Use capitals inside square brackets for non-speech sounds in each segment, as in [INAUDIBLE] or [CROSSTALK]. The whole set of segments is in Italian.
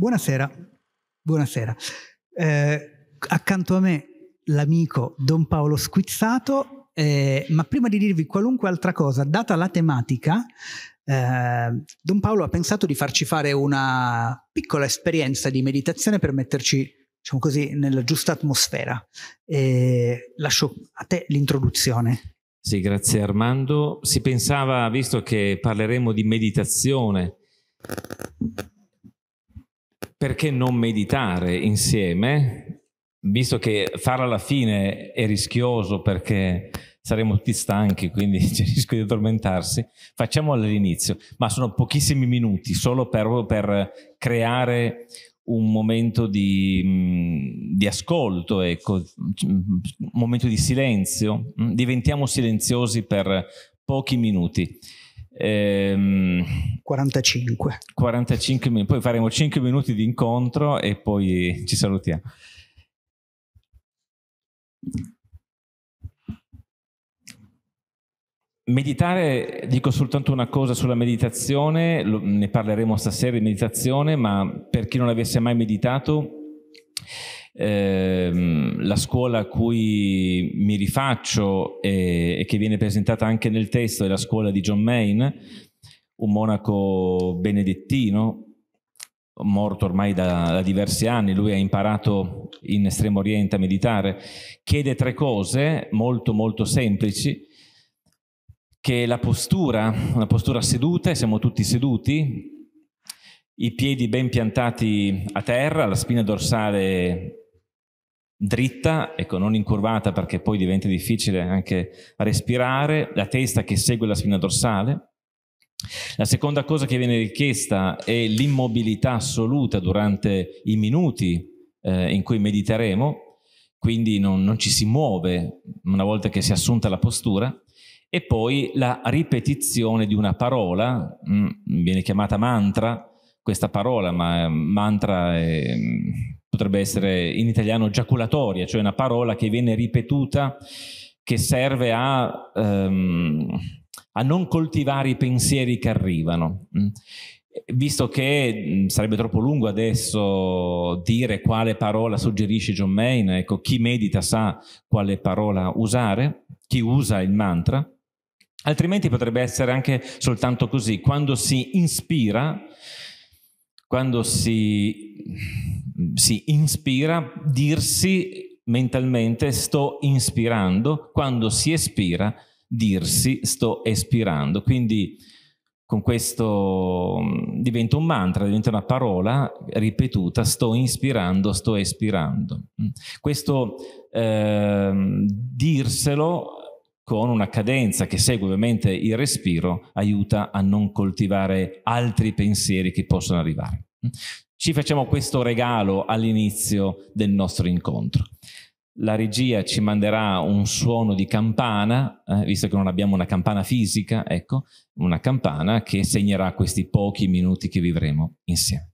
Buonasera, buonasera. Eh, accanto a me l'amico Don Paolo Squizzato, eh, ma prima di dirvi qualunque altra cosa, data la tematica, eh, Don Paolo ha pensato di farci fare una piccola esperienza di meditazione per metterci, diciamo così, nella giusta atmosfera. Eh, lascio a te l'introduzione. Sì, grazie Armando. Si pensava, visto che parleremo di meditazione, perché non meditare insieme, visto che farlo alla fine è rischioso perché saremo tutti stanchi, quindi [LAUGHS] c'è il rischio di addormentarsi, facciamo all'inizio, ma sono pochissimi minuti, solo per, per creare un momento di, mm, di ascolto, ecco, un momento di silenzio, mm, diventiamo silenziosi per pochi minuti. Ehm, 45. 45 minuti, poi faremo 5 minuti di incontro e poi ci salutiamo. Meditare, dico soltanto una cosa sulla meditazione, ne parleremo stasera di meditazione, ma per chi non avesse mai meditato, Ehm, la scuola a cui mi rifaccio e, e, che viene presentata anche nel testo è la scuola di John Main, un monaco benedettino morto ormai da, da diversi anni, lui ha imparato in Estremo Oriente a meditare, chiede tre cose molto molto semplici, che la postura, una postura seduta, siamo tutti seduti, i piedi ben piantati a terra, la spina dorsale dritta, ecco, non incurvata perché poi diventa difficile anche respirare, la testa che segue la spina dorsale. La seconda cosa che viene richiesta è l'immobilità assoluta durante i minuti eh, in cui mediteremo, quindi non, non ci si muove una volta che si è assunta la postura e poi la ripetizione di una parola, mh, mm, viene chiamata mantra questa parola, ma eh, mantra è, mm, potrebbe essere in italiano giaculatoria, cioè una parola che viene ripetuta, che serve a, ehm, a non coltivare i pensieri che arrivano. Mm. Visto che mm, sarebbe troppo lungo adesso dire quale parola suggerisce John Main, ecco, chi medita sa quale parola usare, chi usa il mantra, altrimenti potrebbe essere anche soltanto così, quando si ispira, quando si si inspira, dirsi mentalmente sto inspirando, quando si espira, dirsi sto espirando. Quindi con questo mm, diventa un mantra, diventa una parola ripetuta, sto inspirando, sto espirando. Mm. Questo eh, dirselo con una cadenza che segue ovviamente il respiro aiuta a non coltivare altri pensieri che possono arrivare. Mm. Ci facciamo questo regalo all'inizio del nostro incontro. La regia ci manderà un suono di campana, eh, visto che non abbiamo una campana fisica, ecco, una campana che segnerà questi pochi minuti che vivremo insieme.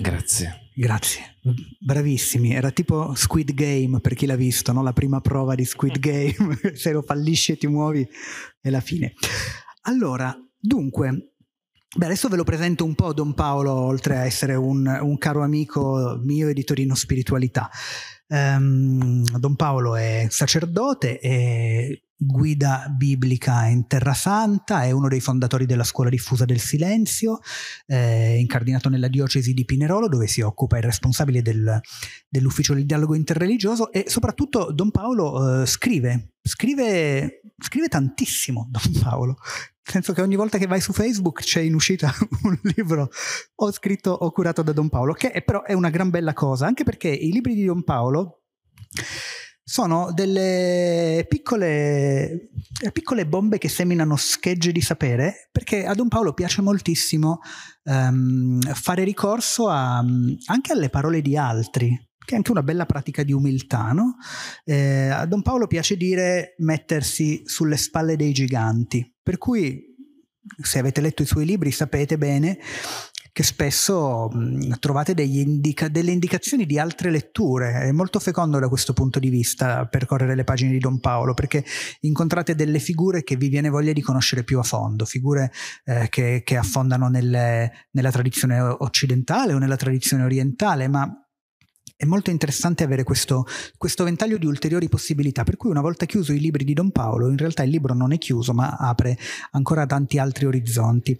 Grazie. Grazie, bravissimi. Era tipo Squid Game per chi l'ha visto, no? la prima prova di Squid [LAUGHS] Game. [LAUGHS] Se lo fallisci e ti muovi è la fine. Allora, dunque, Beh, adesso ve lo presento un po' Don Paolo, oltre a essere un, un caro amico mio e di Torino Spiritualità. Um, Don Paolo è sacerdote e guida biblica in Terrasanta, è uno dei fondatori della scuola diffusa del silenzio, eh, incardinato nella diocesi di Pinerolo dove si occupa è responsabile del, dell'ufficio del dialogo interreligioso e soprattutto Don Paolo eh, scrive, scrive, scrive tantissimo Don Paolo, nel senso che ogni volta che vai su Facebook c'è in uscita [LAUGHS] un libro o scritto o curato da Don Paolo, che è, però è una gran bella cosa, anche perché i libri di Don Paolo sono delle piccole, piccole, bombe che seminano schegge di sapere, perché a Don Paolo piace moltissimo um, fare ricorso a, anche alle parole di altri, che è anche una bella pratica di umiltà. No? Eh, a Don Paolo piace dire mettersi sulle spalle dei giganti, per cui se avete letto i suoi libri sapete bene che spesso mh, trovate indica- delle indicazioni di altre letture. È molto fecondo da questo punto di vista percorrere le pagine di Don Paolo perché incontrate delle figure che vi viene voglia di conoscere più a fondo, figure eh, che, che, affondano nelle, nella tradizione occidentale o nella tradizione orientale, ma è molto interessante avere questo, questo, ventaglio di ulteriori possibilità, per cui una volta chiuso i libri di Don Paolo, in realtà il libro non è chiuso, ma apre ancora tanti altri orizzonti.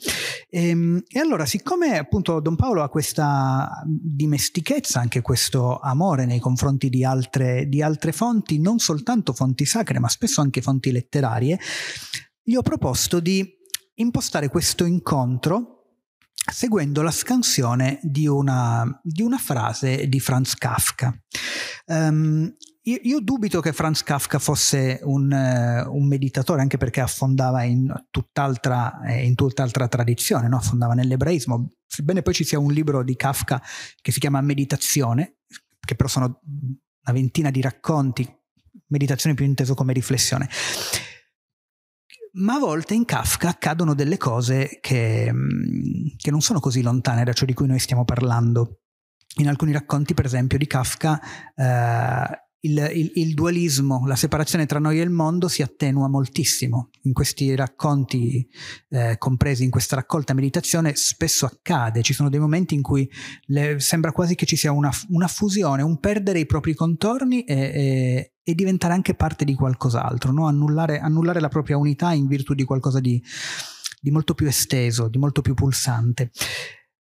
E, ehm, e allora, siccome appunto Don Paolo ha questa dimestichezza, anche questo amore nei confronti di altre, di altre fonti, non soltanto fonti sacre, ma spesso anche fonti letterarie, gli ho proposto di impostare questo incontro seguendo la scansione di una, di una frase di Franz Kafka. Um, io, io, dubito che Franz Kafka fosse un, uh, un meditatore, anche perché affondava in tutt'altra, eh, in tutt'altra tradizione, no? affondava nell'ebraismo. Sebbene poi ci sia un libro di Kafka che si chiama Meditazione, che però sono una ventina di racconti, meditazione più inteso come riflessione ma a volte in Kafka accadono delle cose che, mm, che, non sono così lontane da ciò di cui noi stiamo parlando. In alcuni racconti, per esempio, di Kafka eh, il, il, il, dualismo, la separazione tra noi e il mondo si attenua moltissimo. In questi racconti eh, compresi in questa raccolta meditazione spesso accade, ci sono dei momenti in cui le, sembra quasi che ci sia una, una, fusione, un perdere i propri contorni e, e, e diventare anche parte di qualcos'altro, no? annullare, annullare la propria unità in virtù di qualcosa di, di molto più esteso, di molto più pulsante.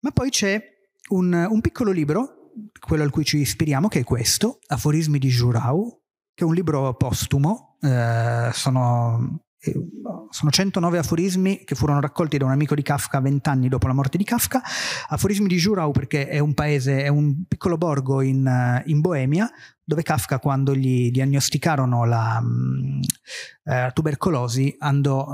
Ma poi c'è un, un piccolo libro quello al cui ci ispiriamo, che è questo, Aforismi di Jurau, che è un libro postumo, eh, sono, eh, sono, 109 aforismi che furono raccolti da un amico di Kafka vent'anni dopo la morte di Kafka, Aforismi di Jurau perché è un paese, è un piccolo borgo in, eh, in Boemia dove Kafka quando gli diagnosticarono la mm, eh, tubercolosi andò,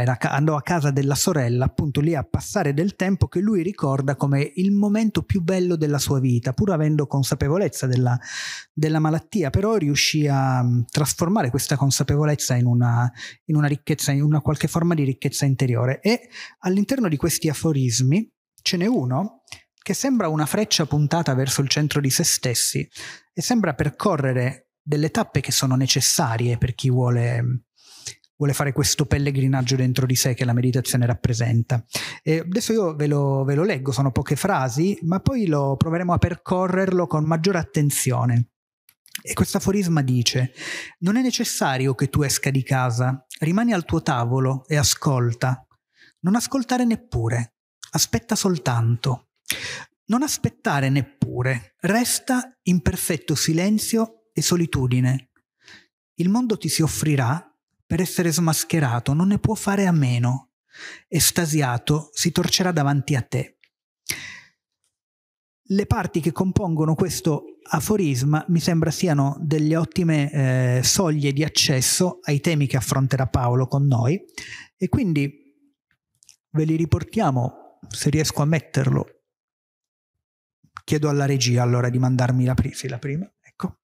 eh, ca- andò, a casa della sorella appunto lì a passare del tempo che lui ricorda come il momento più bello della sua vita pur avendo consapevolezza della, della malattia però riuscì a mm, trasformare questa consapevolezza in una, in una ricchezza in una qualche forma di ricchezza interiore e all'interno di questi aforismi ce n'è uno che sembra una freccia puntata verso il centro di se stessi e sembra percorrere delle tappe che sono necessarie per chi vuole, vuole fare questo pellegrinaggio dentro di sé che la meditazione rappresenta. E adesso io ve lo, ve lo leggo, sono poche frasi, ma poi lo proveremo a percorrerlo con maggiore attenzione. E questo aforisma dice, non è necessario che tu esca di casa, rimani al tuo tavolo e ascolta. Non ascoltare neppure, aspetta soltanto. Non aspettare neppure, resta in perfetto silenzio e solitudine. Il mondo ti si offrirà per essere smascherato, non ne può fare a meno. Estasiato si torcerà davanti a te. Le parti che compongono questo aforisma mi sembra siano delle ottime eh, soglie di accesso ai temi che affronterà Paolo con noi e quindi ve li riportiamo, se riesco a metterlo, chiedo alla regia allora di mandarmi la pri- fila prima, ecco.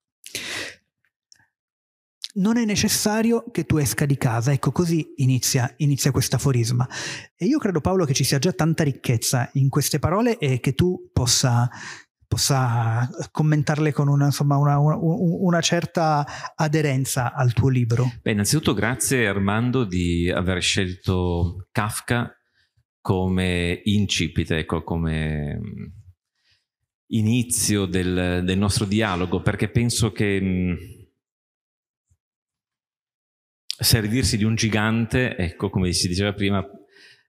Non è necessario che tu esca di casa, ecco così inizia, inizia questo aforisma. E io credo Paolo che ci sia già tanta ricchezza in queste parole e che tu possa, possa eh, commentarle con una, insomma, una, una, una, certa aderenza al tuo libro. Beh, innanzitutto grazie Armando di aver scelto Kafka come incipite, ecco, come inizio del, del nostro dialogo, perché penso che mm, servirsi di un gigante, ecco come si diceva prima,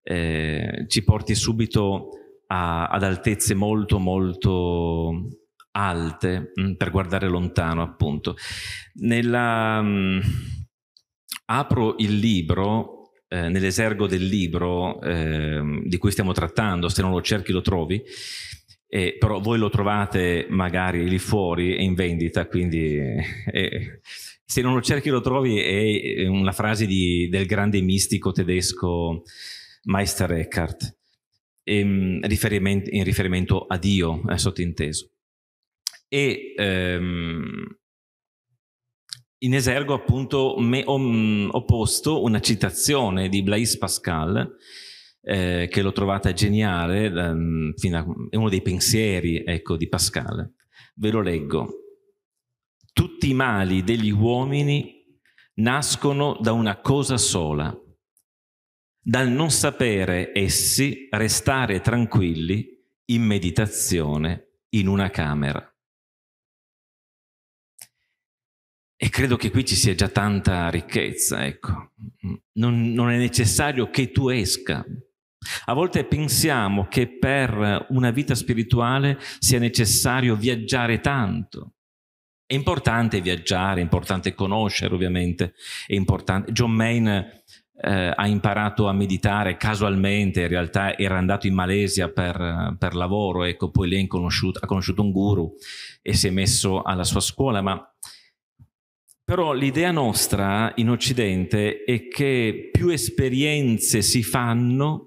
eh, ci porti subito a, ad altezze molto molto alte mm, per guardare lontano appunto. Nella, mh, mm, apro il libro eh, nell'esergo del libro eh, di cui stiamo trattando, se non lo cerchi lo trovi, eh, però voi lo trovate magari lì fuori è in vendita, quindi eh, se non lo cerchi lo trovi è una frase di, del grande mistico tedesco Meister Eckhart, in ehm, riferimento, in riferimento a Dio, eh, sottinteso. E ehm, in esergo appunto me, ho, mm, ho posto una citazione di Blaise Pascal eh, che l'ho trovata geniale, um, mm, a, è uno dei pensieri ecco, di Pascal. Ve lo leggo. Tutti i mali degli uomini nascono da una cosa sola, dal non sapere essi restare tranquilli in meditazione in una camera. E credo che qui ci sia già tanta ricchezza, ecco. Non, non è necessario che tu esca, a volte pensiamo che per una vita spirituale sia necessario viaggiare tanto. È importante viaggiare, è importante conoscere ovviamente, è importante. John Main eh, ha imparato a meditare casualmente, in realtà era andato in Malesia per, per lavoro, ecco, poi lei ha conosciuto un guru e si è messo alla sua scuola, ma però l'idea nostra in Occidente è che più esperienze si fanno,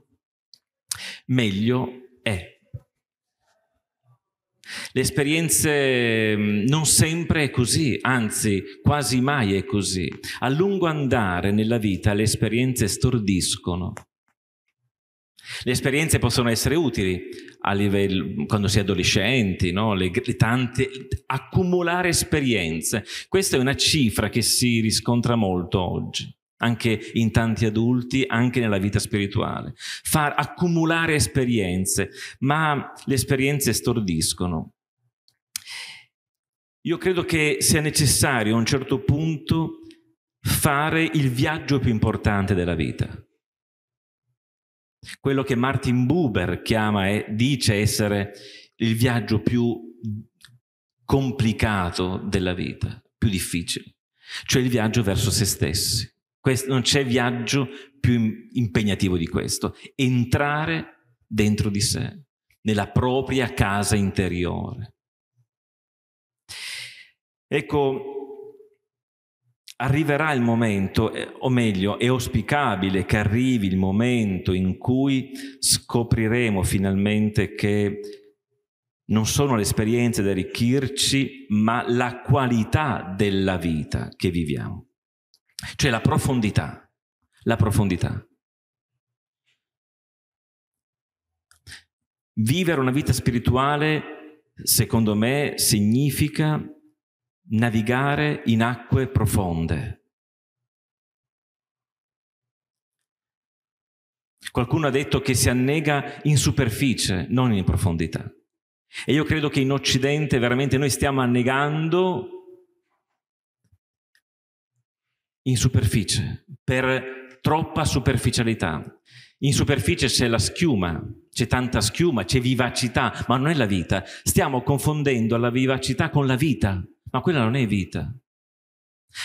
meglio è. Le esperienze mm, non sempre è così, anzi quasi mai è così. A lungo andare nella vita le esperienze stordiscono. Le esperienze possono essere utili livello, quando si è adolescenti, no? le, le tante, accumulare esperienze. Questa è una cifra che si riscontra molto oggi anche in tanti adulti, anche nella vita spirituale. Far accumulare esperienze, ma le esperienze stordiscono. Io credo che sia necessario a un certo punto fare il viaggio più importante della vita. Quello che Martin Buber chiama e dice essere il viaggio più complicato della vita, più difficile, cioè il viaggio verso se stessi. Questo, non c'è viaggio più impegnativo di questo. Entrare dentro di sé, nella propria casa interiore. Ecco, arriverà il momento, eh, o meglio, è auspicabile che arrivi il momento in cui scopriremo finalmente che non sono le esperienze da arricchirci, ma la qualità della vita che viviamo. Cioè la profondità, la profondità. Vivere una vita spirituale, secondo me, significa navigare in acque profonde. Qualcuno ha detto che si annega in superficie, non in profondità. E io credo che in Occidente veramente noi stiamo annegando in superficie, per troppa superficialità. In superficie c'è la schiuma, c'è tanta schiuma, c'è vivacità, ma non è la vita. Stiamo confondendo la vivacità con la vita, ma quella non è vita.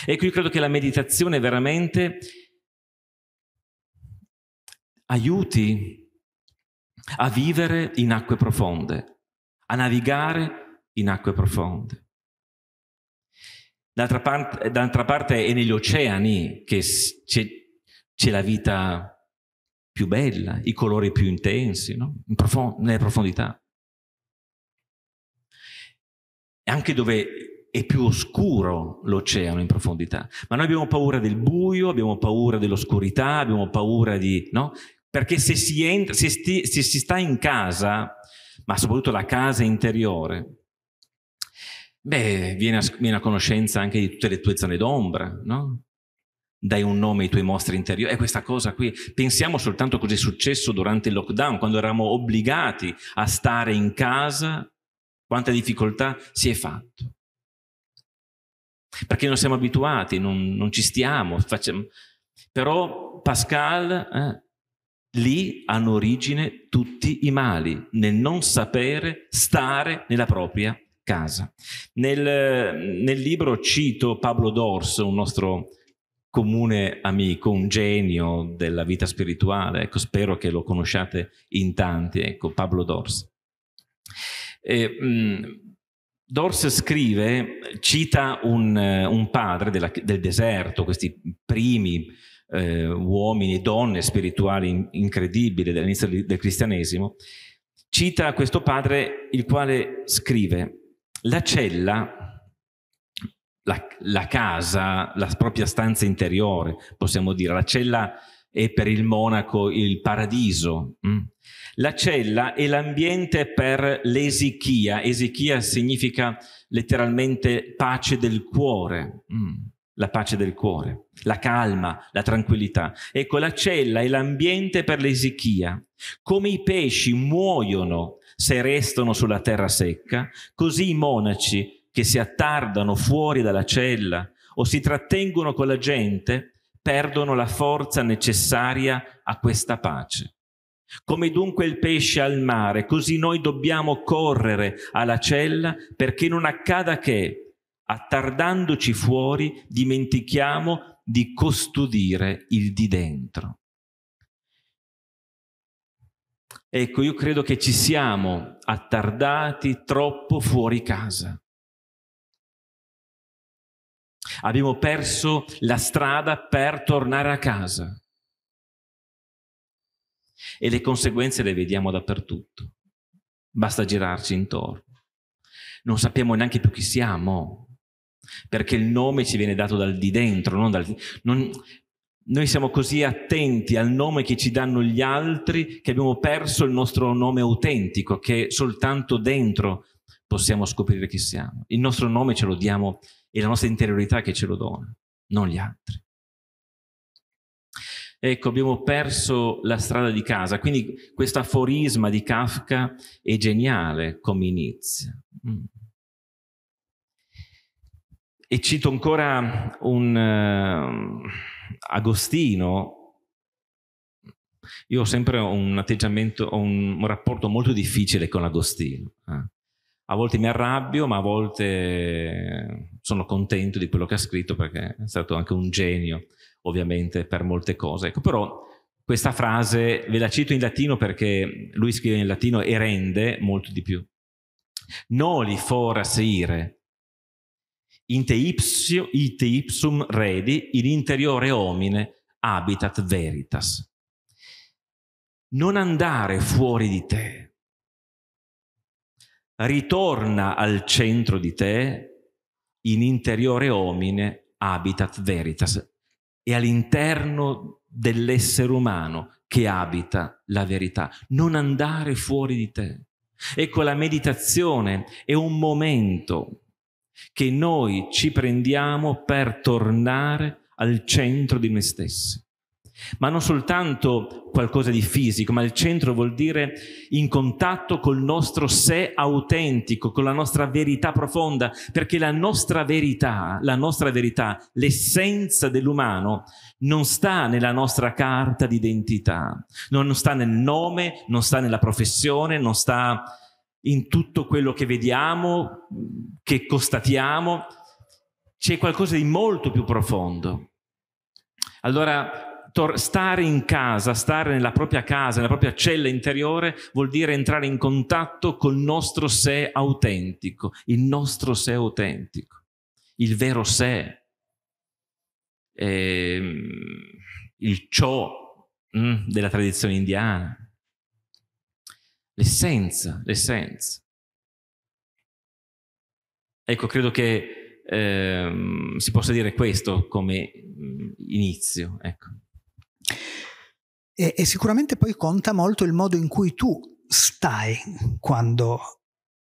Ecco, io credo che la meditazione veramente aiuti a vivere in acque profonde, a navigare in acque profonde. D'altra parte, eh, d'altra parte è negli oceani che c'è, c'è, la vita più bella, i colori più intensi, no? In profond- nelle profondità. Anche dove è più oscuro l'oceano in profondità. Ma noi abbiamo paura del buio, abbiamo paura dell'oscurità, abbiamo paura di... No? Perché se si, entra, se, sti, se si sta in casa, ma soprattutto la casa interiore, Beh, viene a, vieni a, conoscenza anche di tutte le tue zone d'ombra, no? Dai un nome ai tuoi mostri interiori. È questa cosa qui. Pensiamo soltanto a cosa è successo durante il lockdown, quando eravamo obbligati a stare in casa, quanta difficoltà si è fatto. Perché non siamo abituati, non, non ci stiamo. Facciamo... Però Pascal eh, Lì hanno origine tutti i mali, nel non sapere stare nella propria casa. Nel, nel libro cito Pablo Dors, un nostro comune amico, un genio della vita spirituale, ecco, spero che lo conosciate in tanti, ecco, Pablo Dors. E, mm, Dors scrive, cita un, un padre della, del deserto, questi primi eh, uomini e donne spirituali in, incredibili dell'inizio del cristianesimo, cita questo padre il quale scrive la cella, la, la casa, la propria stanza interiore, possiamo dire, la cella è per il monaco il paradiso. Mm. La cella è l'ambiente per l'esichia. Esichia significa letteralmente pace del cuore, mm. la pace del cuore, la calma, la tranquillità. Ecco, la cella è l'ambiente per l'esichia. Come i pesci muoiono se restano sulla terra secca, così i monaci che si attardano fuori dalla cella o si trattengono con la gente perdono la forza necessaria a questa pace. Come dunque il pesce al mare, così noi dobbiamo correre alla cella perché non accada che, attardandoci fuori, dimentichiamo di custodire il di dentro. Ecco, io credo che ci siamo attardati troppo fuori casa. Abbiamo perso la strada per tornare a casa. E le conseguenze le vediamo dappertutto. Basta girarci intorno. Non sappiamo neanche più chi siamo, perché il nome ci viene dato dal di dentro, non dal... Non, noi siamo così attenti al nome che ci danno gli altri che abbiamo perso il nostro nome autentico, che soltanto dentro possiamo scoprire chi siamo. Il nostro nome ce lo diamo, è la nostra interiorità che ce lo dona, non gli altri. Ecco, abbiamo perso la strada di casa, quindi questo aforisma di Kafka è geniale come inizio. Mm. E cito ancora un... Uh, Agostino, io ho sempre un atteggiamento, ho un, un rapporto molto difficile con Agostino. Eh. A volte mi arrabbio, ma a volte sono contento di quello che ha scritto perché è stato anche un genio, ovviamente, per molte cose. Ecco, però questa frase ve la cito in latino perché lui scrive in latino e rende molto di più. Noli foras ire, in te, ipsio, ite ipsum redi, in interiore omine habitat veritas. Non andare fuori di te. Ritorna al centro di te, in interiore omine habitat veritas. E all'interno dell'essere umano che abita la verità. Non andare fuori di te. Ecco, la meditazione è un momento che noi ci prendiamo per tornare al centro di noi stessi. Ma non soltanto qualcosa di fisico, ma il centro vuol dire in contatto col nostro sé autentico, con la nostra verità profonda, perché la nostra verità, la nostra verità, l'essenza dell'umano non sta nella nostra carta d'identità, non sta nel nome, non sta nella professione, non sta in tutto quello che vediamo, che constatiamo, c'è qualcosa di molto più profondo. Allora, tor- stare in casa, stare nella propria casa, nella propria cella interiore, vuol dire entrare in contatto col nostro sé autentico, il nostro sé autentico, il vero sé, ehm, il ciò mm, della tradizione indiana l'essenza, l'essenza. Ecco, credo che ehm, si possa dire questo come mm, inizio. Ecco. E, e sicuramente poi conta molto il modo in cui tu stai quando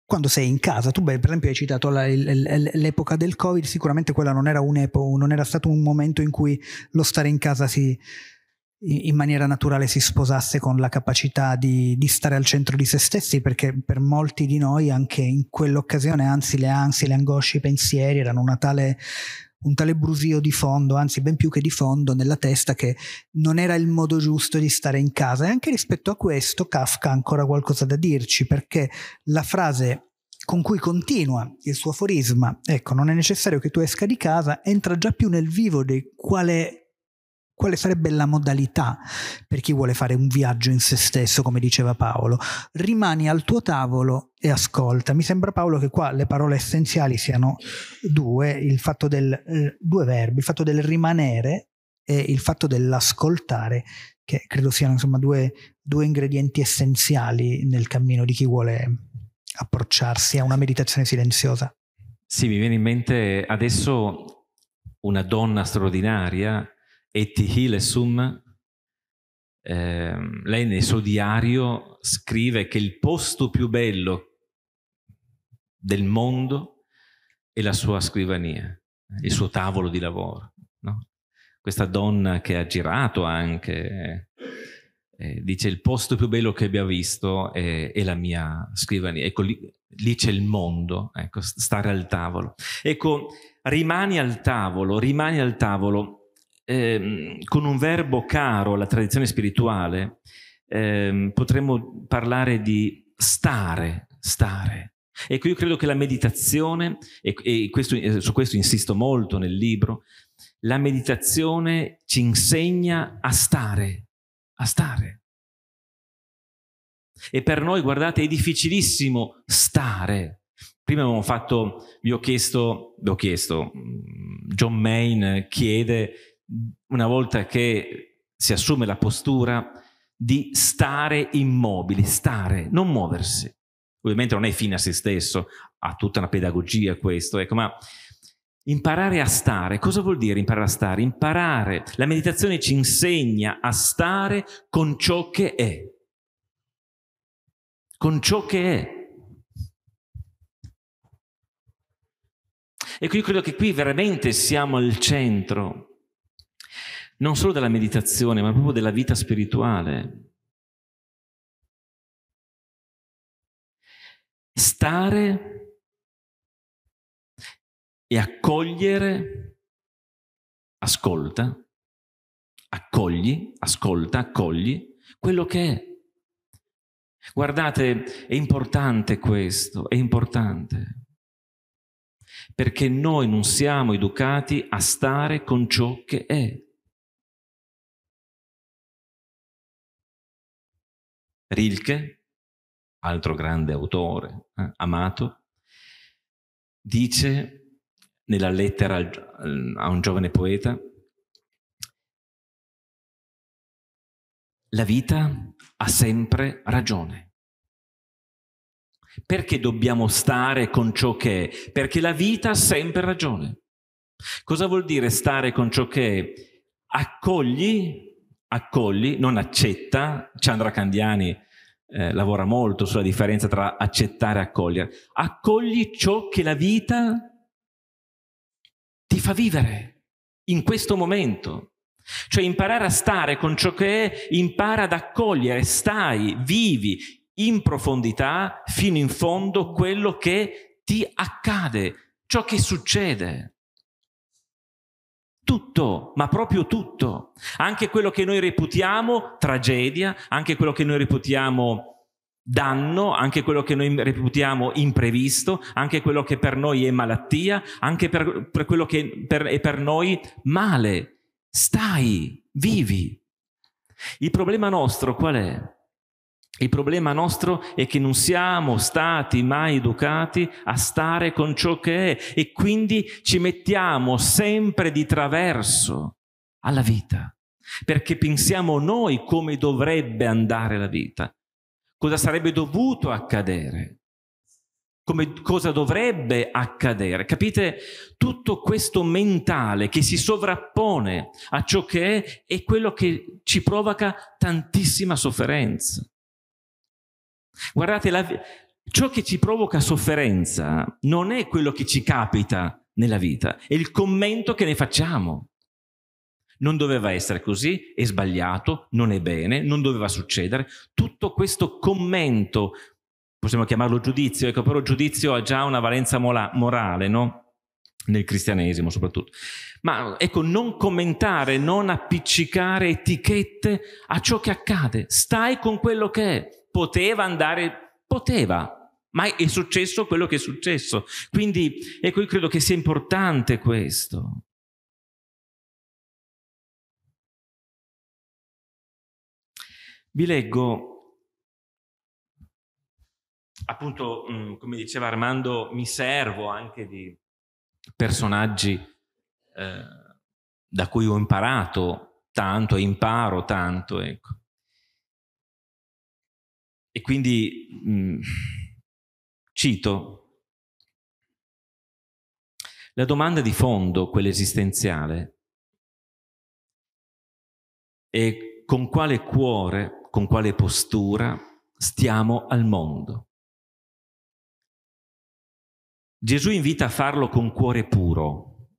quando sei in casa. Tu, beh, per esempio, hai citato la, l'epoca del Covid, sicuramente quella non era, un'epoca, non era stato un momento in cui lo stare in casa si, in maniera naturale si sposasse con la capacità di, di, stare al centro di se stessi, perché per molti di noi anche in quell'occasione, anzi le ansie, le angosce, i pensieri erano una tale, un tale brusio di fondo, anzi ben più che di fondo nella testa, che non era il modo giusto di stare in casa. E anche rispetto a questo Kafka ha ancora qualcosa da dirci, perché la frase con cui continua il suo aforisma, ecco, non è necessario che tu esca di casa, entra già più nel vivo di quale quale sarebbe la modalità per chi vuole fare un viaggio in se stesso, come diceva Paolo. Rimani al tuo tavolo e ascolta. Mi sembra Paolo che qua le parole essenziali siano due, il fatto del, eh, due verbi, il fatto del rimanere e il fatto dell'ascoltare, che credo siano insomma due, due ingredienti essenziali nel cammino di chi vuole approcciarsi a una meditazione silenziosa. Sì, mi viene in mente adesso una donna straordinaria Etihile Sum, eh, lei nel suo diario scrive che il posto più bello del mondo è la sua scrivania, il suo tavolo di lavoro. No? Questa donna che ha girato anche eh, eh dice il posto più bello che abbia visto è, è la mia scrivania. Ecco, lì, lì c'è il mondo, ecco, stare al tavolo. Ecco, rimani al tavolo, rimani al tavolo eh, con un verbo caro alla tradizione spirituale, eh, potremmo parlare di stare, stare. Ecco, io credo che la meditazione, e, e questo, eh, su questo insisto molto nel libro, la meditazione ci insegna a stare, a stare. E per noi, guardate, è difficilissimo stare. Prima abbiamo fatto, vi ho chiesto, vi ho chiesto, mm, John Main chiede una volta che si assume la postura di stare immobili, stare, non muoversi. Ovviamente non è fine a se stesso, ha tutta una pedagogia questo, ecco, ma imparare a stare, cosa vuol dire imparare a stare? Imparare, la meditazione ci insegna a stare con ciò che è, con ciò che è. Ecco, io credo che qui veramente siamo al centro non solo della meditazione, ma proprio della vita spirituale. Stare e accogliere, ascolta, accogli, ascolta, accogli quello che è. Guardate, è importante questo, è importante, perché noi non siamo educati a stare con ciò che è. Rilke, altro grande autore eh, amato, dice nella lettera al, a un giovane poeta, la vita ha sempre ragione. Perché dobbiamo stare con ciò che è? Perché la vita ha sempre ragione. Cosa vuol dire stare con ciò che è? Accogli accogli, non accetta. Chandra Candiani eh, lavora molto sulla differenza tra accettare e accogliere. Accogli ciò che la vita ti fa vivere in questo momento. Cioè imparare a stare con ciò che è, impara ad accogliere, stai, vivi in profondità fino in fondo quello che ti accade, ciò che succede tutto, ma proprio tutto, anche quello che noi reputiamo tragedia, anche quello che noi reputiamo danno, anche quello che noi reputiamo imprevisto, anche quello che per noi è malattia, anche per, per quello che per, è per noi male. Stai, vivi. Il problema nostro qual è? Il problema nostro è che non siamo stati mai educati a stare con ciò che è e quindi ci mettiamo sempre di traverso alla vita, perché pensiamo noi come dovrebbe andare la vita, cosa sarebbe dovuto accadere, come, cosa dovrebbe accadere. Capite? Tutto questo mentale che si sovrappone a ciò che è è quello che ci provoca tantissima sofferenza. Guardate, la, ciò che ci provoca sofferenza non è quello che ci capita nella vita, è il commento che ne facciamo. Non doveva essere così, è sbagliato, non è bene, non doveva succedere. Tutto questo commento, possiamo chiamarlo giudizio, ecco però giudizio ha già una valenza mola, morale, no? nel cristianesimo soprattutto. Ma ecco, non commentare, non appiccicare etichette a ciò che accade, stai con quello che è poteva andare, poteva, ma è successo quello che è successo. Quindi, ecco, io credo che sia importante questo. Vi leggo, appunto, mm, come diceva Armando, mi servo anche di personaggi eh, da cui ho imparato tanto e imparo tanto, ecco. E quindi mh, mm, cito la domanda di fondo, quella esistenziale, è con quale cuore, con quale postura stiamo al mondo. Gesù invita a farlo con cuore puro.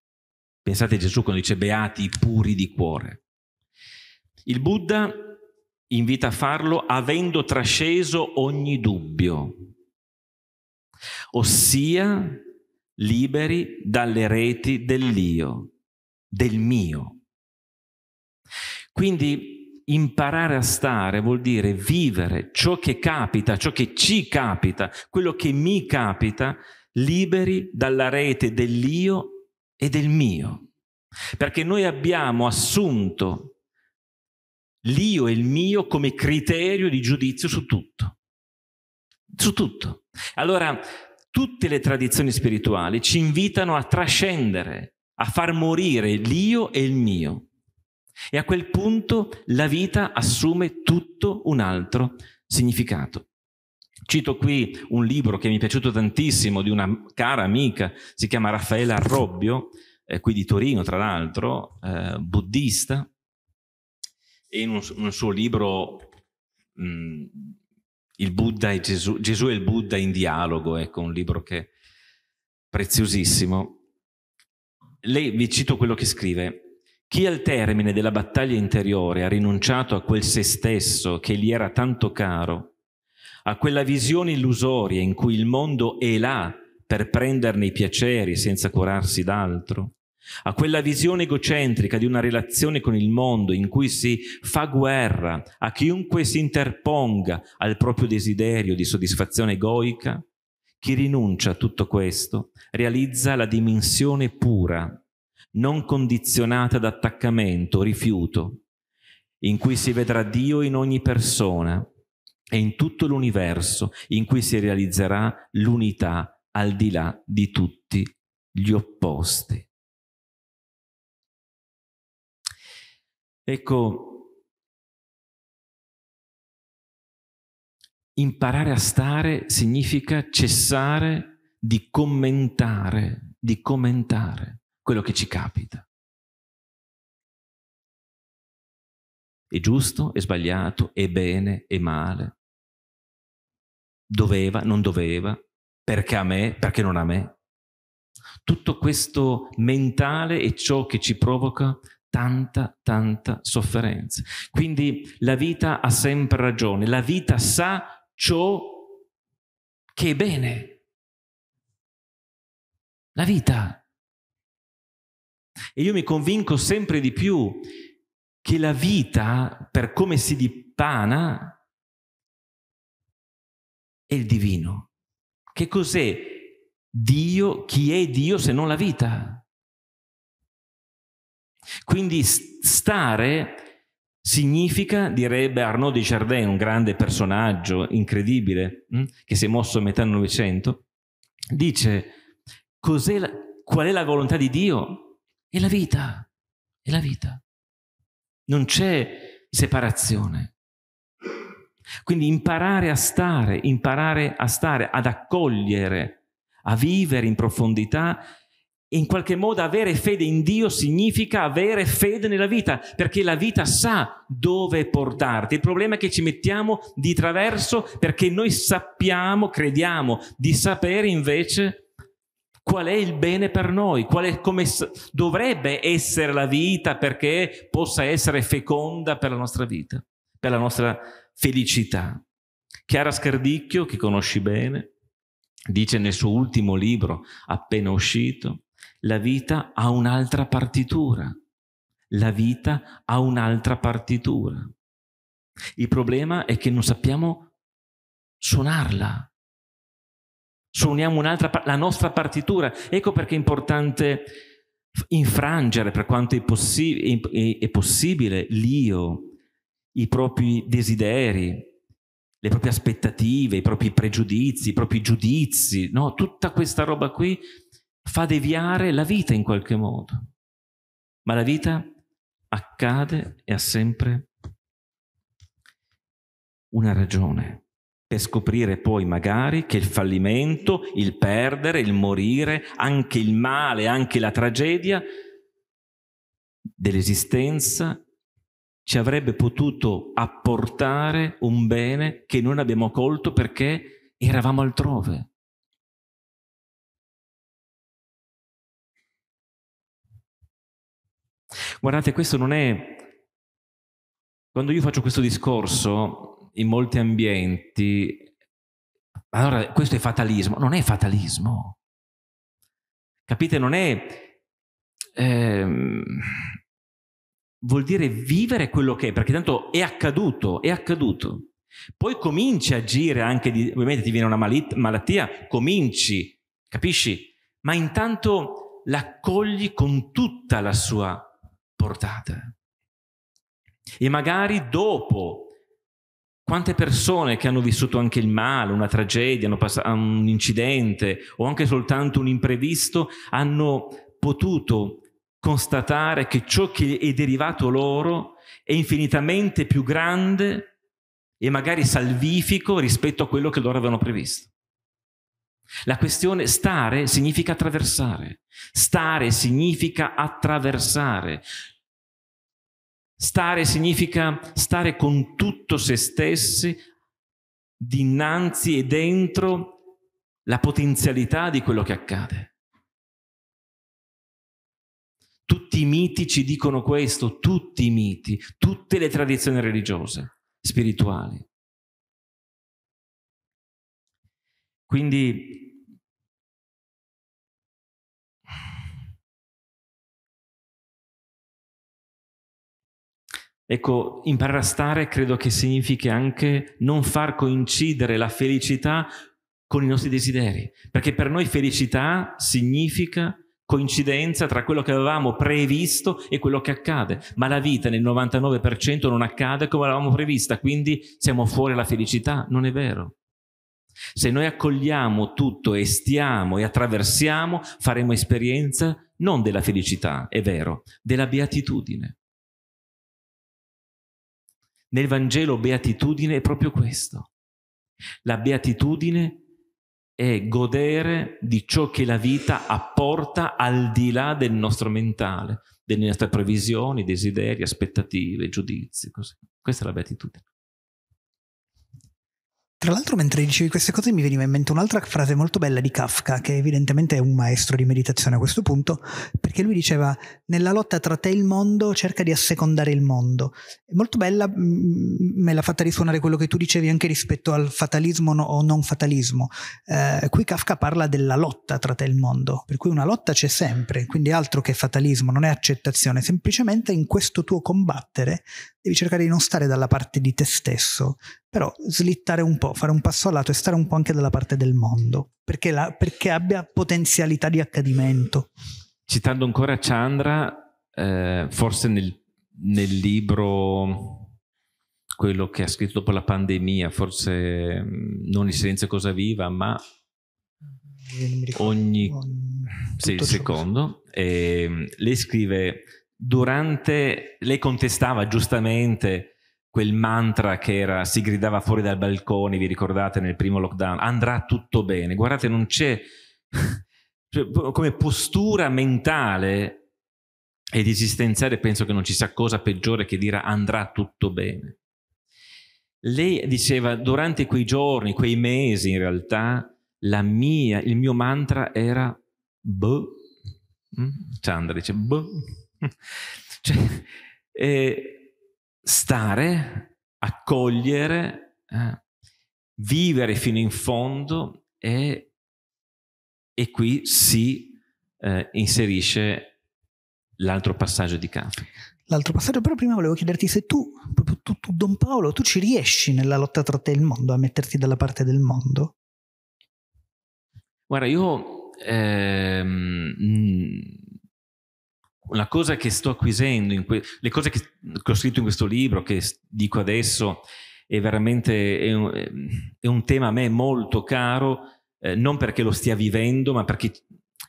Pensate a Gesù quando dice beati i puri di cuore. Il Buddha invita a farlo avendo trasceso ogni dubbio, ossia liberi dalle reti dell'io, del mio. Quindi imparare a stare vuol dire vivere ciò che capita, ciò che ci capita, quello che mi capita, liberi dalla rete dell'io e del mio. Perché noi abbiamo assunto l'io e il mio come criterio di giudizio su tutto. Su tutto. Allora, tutte le tradizioni spirituali ci invitano a trascendere, a far morire l'io e il mio. E a quel punto la vita assume tutto un altro significato. Cito qui un libro che mi è piaciuto tantissimo di una cara amica, si chiama Raffaella Arrobbio, eh, qui di Torino tra l'altro, eh, buddista, e in un, un suo libro mh, mhmm, il Buddha e Gesù, Gesù e il Buddha in dialogo, ecco un libro che è preziosissimo. Lei, vi cito quello che scrive, chi al termine della battaglia interiore ha rinunciato a quel se stesso che gli era tanto caro, a quella visione illusoria in cui il mondo è là per prenderne i piaceri senza curarsi d'altro, a quella visione egocentrica di una relazione con il mondo in cui si fa guerra a chiunque si interponga al proprio desiderio di soddisfazione egoica, chi rinuncia a tutto questo realizza la dimensione pura, non condizionata da attaccamento rifiuto, in cui si vedrà Dio in ogni persona e in tutto l'universo, in cui si realizzerà l'unità al di là di tutti gli opposti. Ecco, imparare a stare significa cessare di commentare, di commentare quello che ci capita. È giusto, è sbagliato, è bene, è male. Doveva, non doveva, perché a me, perché non a me. Tutto questo mentale è ciò che ci provoca tanta, tanta sofferenza. Quindi la vita ha sempre ragione, la vita sa ciò che è bene. La vita. E io mi convinco sempre di più che la vita, per come si dipana, è il divino. Che cos'è Dio? Chi è Dio se non la vita? Quindi stare significa, direbbe Arnaud de Chardin, un grande personaggio incredibile mm, che si è mosso a metà del Novecento, dice la, qual è la volontà di Dio? È la vita, è la vita. Non c'è separazione. Quindi imparare a stare, imparare a stare, ad accogliere, a vivere in profondità in qualche modo avere fede in Dio significa avere fede nella vita, perché la vita sa dove portarti. Il problema è che ci mettiamo di traverso perché noi sappiamo, crediamo di sapere invece qual è il bene per noi, è, come dovrebbe essere la vita perché possa essere feconda per la nostra vita, per la nostra felicità. Chiara Scardicchio, che conosci bene, dice nel suo ultimo libro appena uscito, la vita ha un'altra partitura. La vita ha un'altra partitura. Il problema è che non sappiamo suonarla. Suoniamo un'altra, la nostra partitura. Ecco perché è importante infrangere per quanto è, possi- è, è possibile l'io, i propri desideri, le proprie aspettative, i propri pregiudizi, i propri giudizi, no? Tutta questa roba qui fa deviare la vita in qualche modo. Ma la vita accade e ha sempre una ragione, per scoprire poi magari che il fallimento, il perdere, il morire, anche il male, anche la tragedia dell'esistenza ci avrebbe potuto apportare un bene che non abbiamo colto perché eravamo altrove. Guardate, questo non è... Quando io faccio questo discorso in molti ambienti, allora questo è fatalismo. Non è fatalismo. Capite? Non è... Ehm, vuol dire vivere quello che è, perché tanto è accaduto, è accaduto. Poi cominci a agire anche, di, ovviamente ti viene una malit- malattia, cominci, capisci? Ma intanto l'accogli con tutta la sua portate. E magari dopo, quante persone che hanno vissuto anche il male, una tragedia, pass- un incidente o anche soltanto un imprevisto, hanno potuto constatare che ciò che è derivato loro è infinitamente più grande e magari salvifico rispetto a quello che loro avevano previsto. La questione stare significa attraversare, stare significa attraversare. Stare significa stare con tutto se stessi dinanzi e dentro la potenzialità di quello che accade. Tutti i miti ci dicono questo, tutti i miti, tutte le tradizioni religiose, spirituali. Quindi Ecco, imparare a stare credo che significhi anche non far coincidere la felicità con i nostri desideri, perché per noi felicità significa coincidenza tra quello che avevamo previsto e quello che accade, ma la vita nel 99% non accade come l'avevamo prevista, quindi siamo fuori dalla felicità, non è vero. Se noi accogliamo tutto e stiamo e attraversiamo, faremo esperienza non della felicità, è vero, della beatitudine. Nel Vangelo beatitudine è proprio questo. La beatitudine è godere di ciò che la vita apporta al di là del nostro mentale, delle nostre previsioni, desideri, aspettative, giudizi. Così. Questa è la beatitudine. Tra l'altro, mentre dicevi queste cose, mi veniva in mente un'altra frase molto bella di Kafka, che evidentemente è un maestro di meditazione a questo punto, perché lui diceva: Nella lotta tra te e il mondo, cerca di assecondare il mondo. È molto bella, me l'ha fatta risuonare quello che tu dicevi anche rispetto al fatalismo no, o non fatalismo. Eh, qui Kafka parla della lotta tra te e il mondo, per cui una lotta c'è sempre, quindi altro che fatalismo, non è accettazione, semplicemente in questo tuo combattere devi cercare di non stare dalla parte di te stesso, però slittare un po', fare un passo al lato e stare un po' anche dalla parte del mondo, perché, la, perché abbia potenzialità di accadimento. Citando ancora Chandra, eh, forse nel, nel, libro, quello che ha scritto dopo la pandemia, forse mm, non il silenzio cosa viva, ma ogni... ogni sì, il secondo. Eh, lei scrive durante lei contestava giustamente quel mantra che era, si gridava fuori dal balcone, vi ricordate nel primo lockdown, andrà tutto bene. Guardate, non c'è [LAUGHS] cioè, come postura mentale ed esistenziale, penso che non ci sia cosa peggiore che dire andrà tutto bene. Lei diceva durante quei giorni, quei mesi in realtà, la mia, il mio mantra era boh. Mm? Chandra dice boh [LAUGHS] cioè, eh, stare, accogliere, eh, vivere fino in fondo e, e qui si eh, inserisce l'altro passaggio di Kafka. L'altro passaggio, però prima volevo chiederti se tu, proprio tu, tu, Don Paolo, tu ci riesci nella lotta tra te e il mondo, a metterti dalla parte del mondo? Guarda, io ehm, la cosa che sto acquisendo, que- le cose che, che, ho scritto in questo libro, che dico adesso, è veramente è un, è un tema a me molto caro, eh, non perché lo stia vivendo, ma perché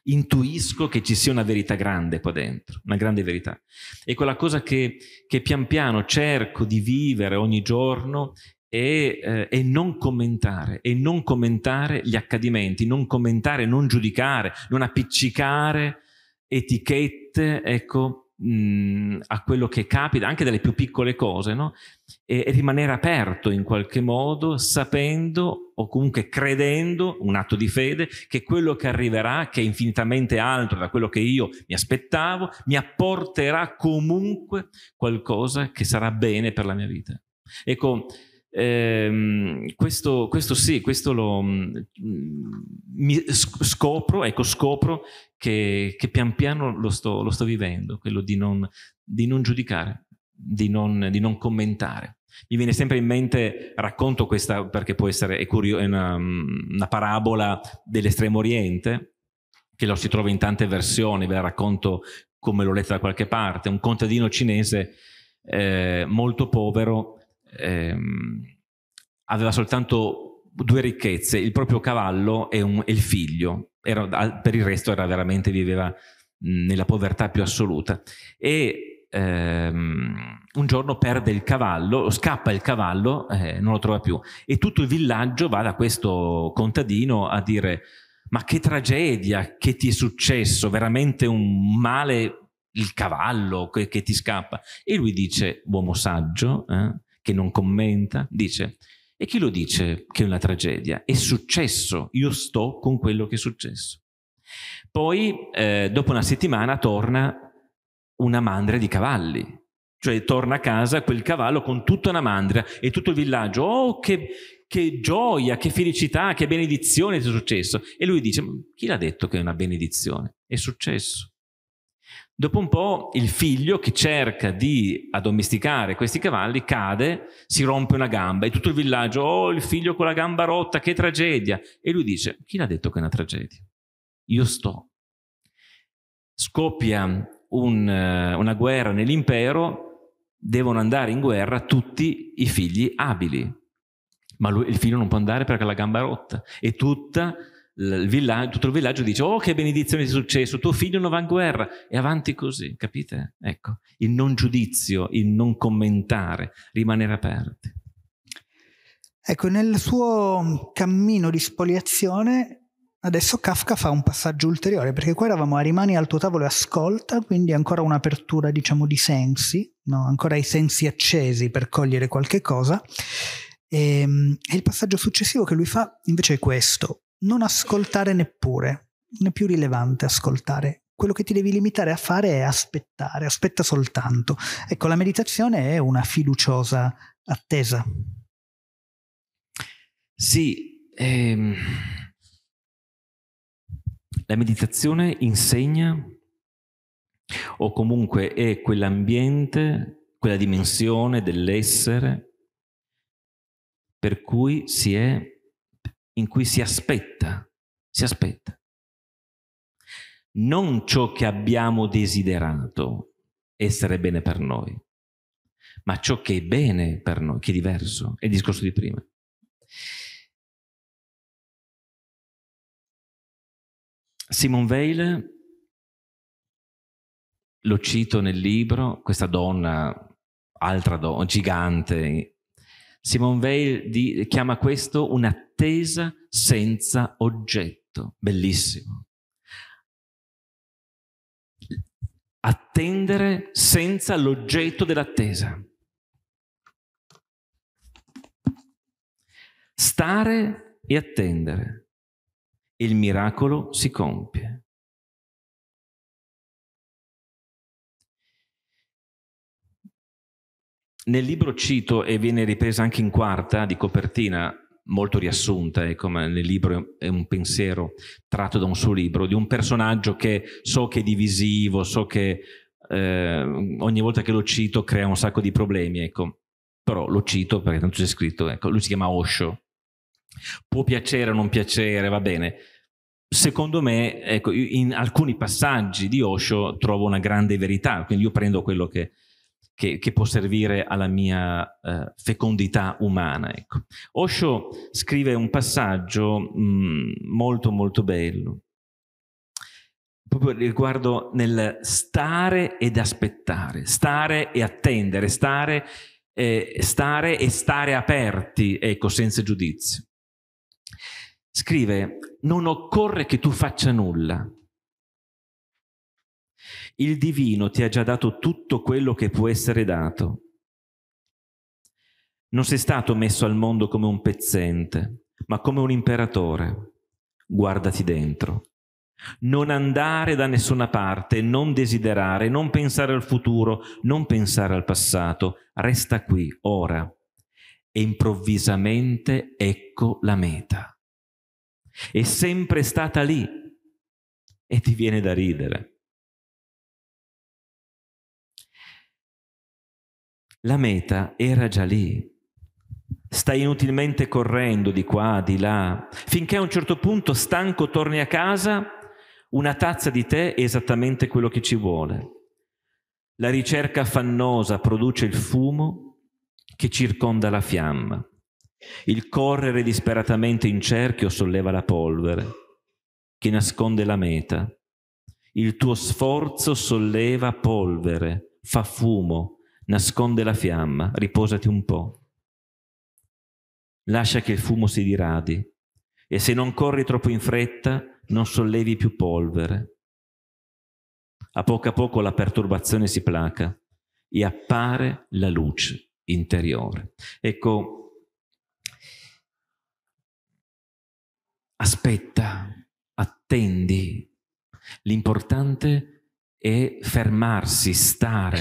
intuisco che ci sia una verità grande qua dentro, una grande verità. E quella cosa che, che pian piano cerco di vivere ogni giorno e, eh, e, non commentare, e non commentare gli accadimenti, non commentare, non giudicare, non appiccicare etichette, ecco, mh, mm, a quello che capita, anche dalle più piccole cose, no? E, e rimanere aperto in qualche modo, sapendo o comunque credendo, un atto di fede, che quello che arriverà, che è infinitamente altro da quello che io mi aspettavo, mi apporterà comunque qualcosa che sarà bene per la mia vita. Ecco, eh, questo, questo, sì, questo lo mm, mi scopro, ecco, scopro che, che pian piano lo sto, lo sto, vivendo, quello di non, di non giudicare, di non, di non, commentare. Mi viene sempre in mente, racconto questa perché può essere è curio, è una, mm, una parabola dell'estremo oriente, che lo si trova in tante versioni, ve la racconto come l'ho letta da qualche parte, un contadino cinese eh, molto povero ehm, aveva soltanto due ricchezze, il proprio cavallo e, un, e il figlio, era, per il resto era veramente, viveva nella povertà più assoluta. E ehm, un giorno perde il cavallo, scappa il cavallo, eh, non lo trova più. E tutto il villaggio va da questo contadino a dire ma che tragedia che ti è successo, veramente un male il cavallo che, che ti scappa. E lui dice, uomo saggio, eh, che non commenta, dice, e chi lo dice che è una tragedia? È successo, io sto con quello che è successo. Poi, eh, dopo una settimana, torna una mandria di cavalli, cioè torna a casa quel cavallo con tutta una mandria e tutto il villaggio, oh che, che gioia, che felicità, che benedizione è successo. E lui dice, chi l'ha detto che è una benedizione? È successo. Dopo un po' il figlio che cerca di addomesticare questi cavalli cade, si rompe una gamba e tutto il villaggio, oh il figlio con la gamba rotta, che tragedia! E lui dice, chi l'ha detto che è una tragedia? Io sto. Scoppia un, eh, una guerra nell'impero, devono andare in guerra tutti i figli abili, ma lui, il figlio non può andare perché ha la gamba rotta e tutta il villaggio, tutto il villaggio dice oh che benedizione ti è successo, tuo figlio non va in guerra e avanti così, capite? Ecco, il non giudizio, il non commentare, rimanere aperti. Ecco, nel suo cammino di spoliazione adesso Kafka fa un passaggio ulteriore, perché qua eravamo a rimani al tuo tavolo e ascolta, quindi ancora un'apertura diciamo di sensi, no? ancora i sensi accesi per cogliere qualche cosa. Ehm, e il passaggio successivo che lui fa invece è questo, non ascoltare neppure, non è più rilevante ascoltare. Quello che ti devi limitare a fare è aspettare, aspetta soltanto. Ecco, la meditazione è una fiduciosa attesa. Sì, ehm, la meditazione insegna o comunque è quell'ambiente, quella dimensione dell'essere per cui si è in cui si aspetta, si aspetta. Non ciò che abbiamo desiderato essere bene per noi, ma ciò che è bene per noi, che è diverso, è il discorso di prima. Simone Weil, lo cito nel libro, questa donna, altra donna, gigante, Simone Weil di, chiama questo un'attesa senza oggetto. Bellissimo. Attendere senza l'oggetto dell'attesa. Stare e attendere. Il miracolo si compie. Nel libro cito, e viene ripresa anche in quarta di copertina, molto riassunta, e eh, come nel libro è un pensiero tratto da un suo libro, di un personaggio che so che è divisivo, so che eh, ogni volta che lo cito crea un sacco di problemi, ecco. però lo cito perché tanto c'è scritto, ecco. lui si chiama Osho, può piacere o non piacere, va bene. Secondo me, ecco, in alcuni passaggi di Osho trovo una grande verità, quindi io prendo quello che che, che può servire alla mia eh, fecondità umana. Ecco. Osho scrive un passaggio mh, mm, molto molto bello, proprio riguardo nel stare ed aspettare, stare e attendere, stare, eh, stare e stare aperti, ecco, senza giudizio. Scrive, non occorre che tu faccia nulla, il divino ti ha già dato tutto quello che può essere dato. Non sei stato messo al mondo come un pezzente, ma come un imperatore. Guardati dentro. Non andare da nessuna parte, non desiderare, non pensare al futuro, non pensare al passato. Resta qui, ora. E improvvisamente ecco la meta. È sempre stata lì. E ti viene da ridere. la meta era già lì. Stai inutilmente correndo di qua, di là, finché a un certo punto, stanco, torni a casa, una tazza di tè è esattamente quello che ci vuole. La ricerca affannosa produce il fumo che circonda la fiamma. Il correre disperatamente in cerchio solleva la polvere che nasconde la meta. Il tuo sforzo solleva polvere, fa fumo, Nasconde la fiamma, riposati un po'. Lascia che il fumo si diradi e se non corri troppo in fretta non sollevi più polvere. A poco a poco la perturbazione si placa e appare la luce interiore. Ecco, aspetta, attendi. L'importante è e fermarsi, stare,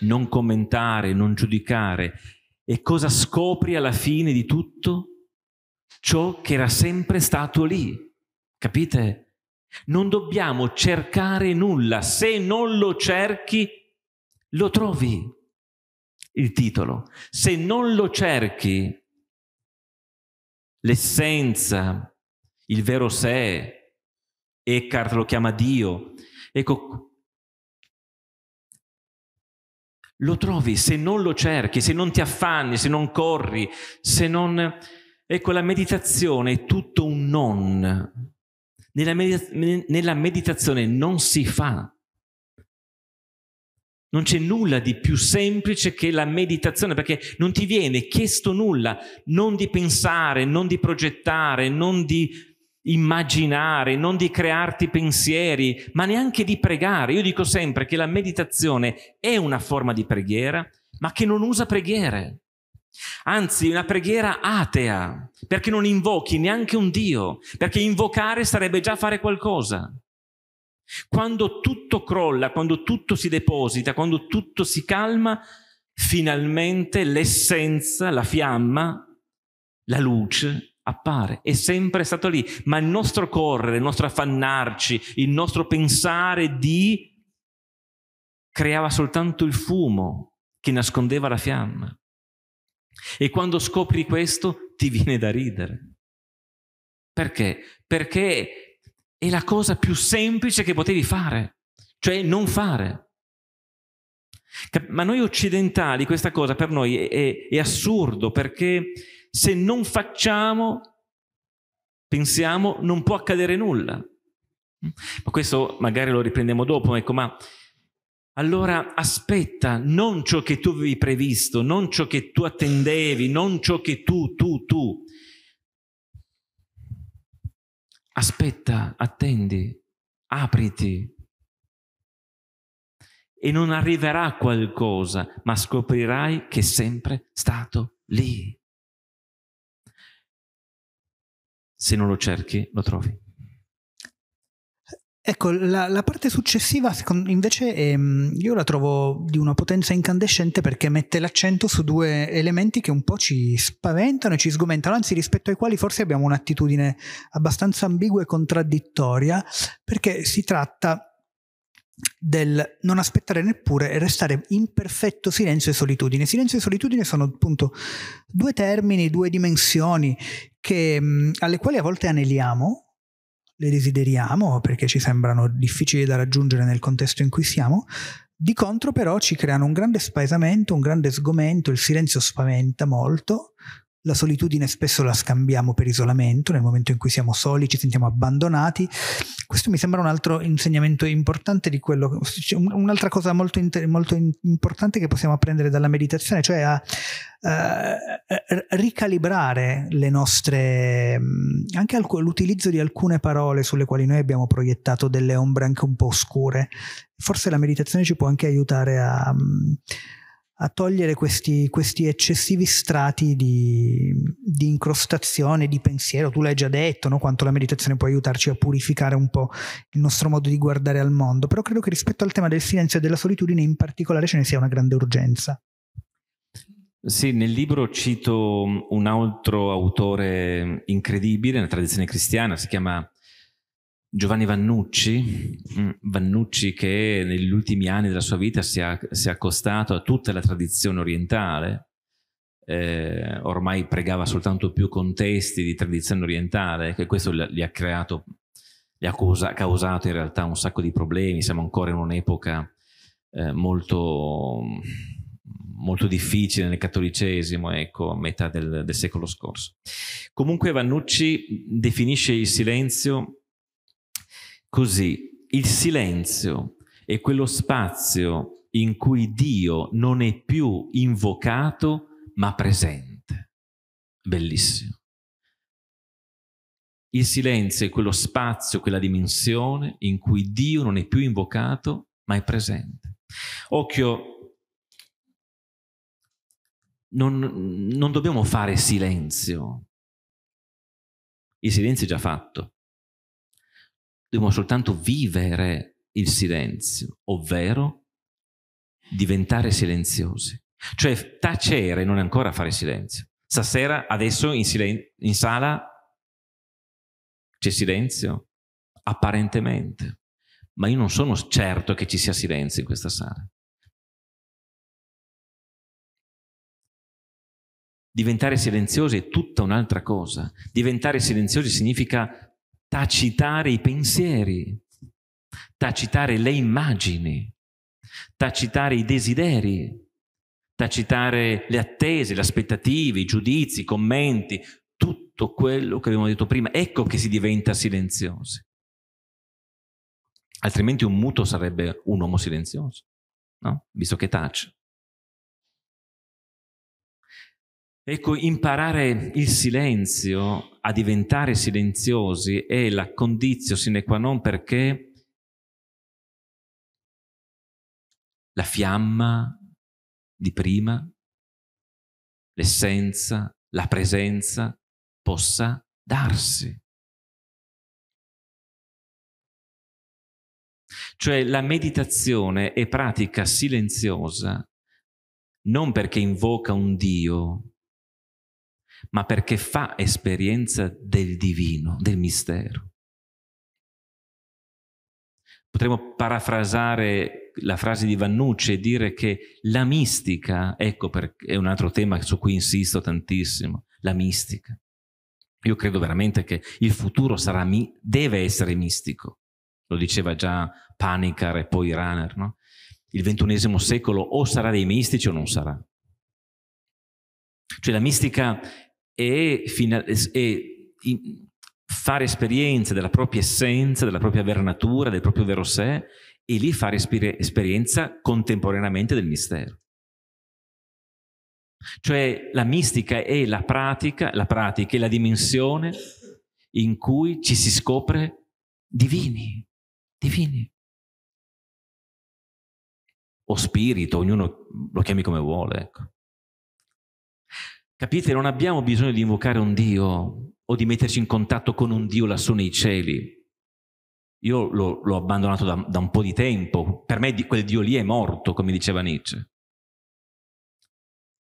non commentare, non giudicare. E cosa scopri alla fine di tutto? Ciò che era sempre stato lì. Capite? Non dobbiamo cercare nulla. Se non lo cerchi, lo trovi. Il titolo. Se non lo cerchi, l'essenza, il vero sé, Eckhart lo chiama Dio. Ecco, lo trovi se non lo cerchi, se non ti affanni, se non corri, se non... Ecco, la meditazione è tutto un non. Nella, medita- nella meditazione non si fa. Non c'è nulla di più semplice che la meditazione, perché non ti viene chiesto nulla, non di pensare, non di progettare, non di immaginare, non di crearti pensieri, ma neanche di pregare. Io dico sempre che la meditazione è una forma di preghiera, ma che non usa preghiere. Anzi, una preghiera atea, perché non invochi neanche un Dio, perché invocare sarebbe già fare qualcosa. Quando tutto crolla, quando tutto si deposita, quando tutto si calma, finalmente l'essenza, la fiamma, la luce appare, è sempre stato lì, ma il nostro correre, il nostro affannarci, il nostro pensare di creava soltanto il fumo che nascondeva la fiamma. E quando scopri questo ti viene da ridere. Perché? Perché è la cosa più semplice che potevi fare, cioè non fare. Ma noi occidentali questa cosa per noi è, è assurdo perché se non facciamo, pensiamo, non può accadere nulla. Ma questo magari lo riprendiamo dopo, ecco, ma allora aspetta, non ciò che tu avevi previsto, non ciò che tu attendevi, non ciò che tu, tu, tu. Aspetta, attendi, apriti. E non arriverà qualcosa, ma scoprirai che è sempre stato lì. se non lo cerchi, lo trovi. Ecco, la, la, parte successiva invece è, ehm, io la trovo di una potenza incandescente perché mette l'accento su due elementi che un po' ci spaventano e ci sgomentano, anzi rispetto ai quali forse abbiamo un'attitudine abbastanza ambigua e contraddittoria, perché si tratta del non aspettare neppure e restare in perfetto silenzio e solitudine. Silenzio e solitudine sono appunto due termini, due dimensioni che, mm, alle quali a volte aneliamo, le desideriamo perché ci sembrano difficili da raggiungere nel contesto in cui siamo, di contro però ci creano un grande spaesamento, un grande sgomento, il silenzio spaventa molto, la solitudine spesso la scambiamo per isolamento, nel momento in cui siamo soli ci sentiamo abbandonati. Questo mi sembra un altro insegnamento importante di quello, cioè, un'altra cosa molto, inter, molto importante che possiamo apprendere dalla meditazione, cioè a, a, ricalibrare le nostre, anche l'utilizzo di alcune parole sulle quali noi abbiamo proiettato delle ombre anche un po' oscure. Forse la meditazione ci può anche aiutare a a togliere questi, questi eccessivi strati di, di, incrostazione, di pensiero. Tu l'hai già detto, no? quanto la meditazione può aiutarci a purificare un po' il nostro modo di guardare al mondo, però credo che rispetto al tema del silenzio e della solitudine in particolare ce ne sia una grande urgenza. Sì, nel libro cito un altro autore incredibile, nella tradizione cristiana, si chiama Giovanni Vannucci, mm, Vannucci che negli ultimi anni della sua vita si è, si è accostato a tutta la tradizione orientale, eh, ormai pregava soltanto più contesti di tradizione orientale, che questo gli ha creato, gli ha causa, causato in realtà un sacco di problemi, siamo ancora in un'epoca eh, molto, molto difficile nel cattolicesimo, ecco, a metà del, del secolo scorso. Comunque Vannucci definisce il silenzio Così il silenzio è quello spazio in cui Dio non è più invocato ma presente. Bellissimo. Il silenzio è quello spazio, quella dimensione in cui Dio non è più invocato ma è presente. Occhio, non, non dobbiamo fare silenzio. Il silenzio è già fatto dobbiamo soltanto vivere il silenzio, ovvero diventare silenziosi. Cioè tacere non è ancora fare silenzio. Stasera, adesso, in, silen- in sala c'è silenzio, apparentemente, ma io non sono certo che ci sia silenzio in questa sala. Diventare silenziosi è tutta un'altra cosa. Diventare silenziosi significa tacitare i pensieri, tacitare le immagini, tacitare i desideri, tacitare le attese, le aspettative, i giudizi, i commenti, tutto quello che abbiamo detto prima. Ecco che si diventa silenziosi. Altrimenti un muto sarebbe un uomo silenzioso, no? visto che tace. Ecco, imparare il silenzio, a diventare silenziosi, è la condizione sine qua non perché la fiamma di prima, l'essenza, la presenza possa darsi. Cioè la meditazione è pratica silenziosa non perché invoca un Dio, ma perché fa esperienza del divino, del mistero. Potremmo parafrasare la frase di Vannucci e dire che la mistica, ecco perché è un altro tema su cui insisto tantissimo, la mistica. Io credo veramente che il futuro sarà, deve essere mistico, lo diceva già Panikar e poi Runner, no? Il ventunesimo secolo o sarà dei mistici o non sarà. Cioè la mistica e, fina- e fare esperienza della propria essenza, della propria vernatura, del proprio vero sé e lì fare esperi- esperienza contemporaneamente del mistero. Cioè la mistica è la pratica, la pratica è la dimensione in cui ci si scopre divini, divini. O spirito, ognuno lo chiami come vuole. Ecco. Capite? Non abbiamo bisogno di invocare un Dio o di metterci in contatto con un Dio lassù nei cieli. Io l'ho, l'ho abbandonato da, da, un po' di tempo. Per me quel Dio lì è morto, come diceva Nietzsche.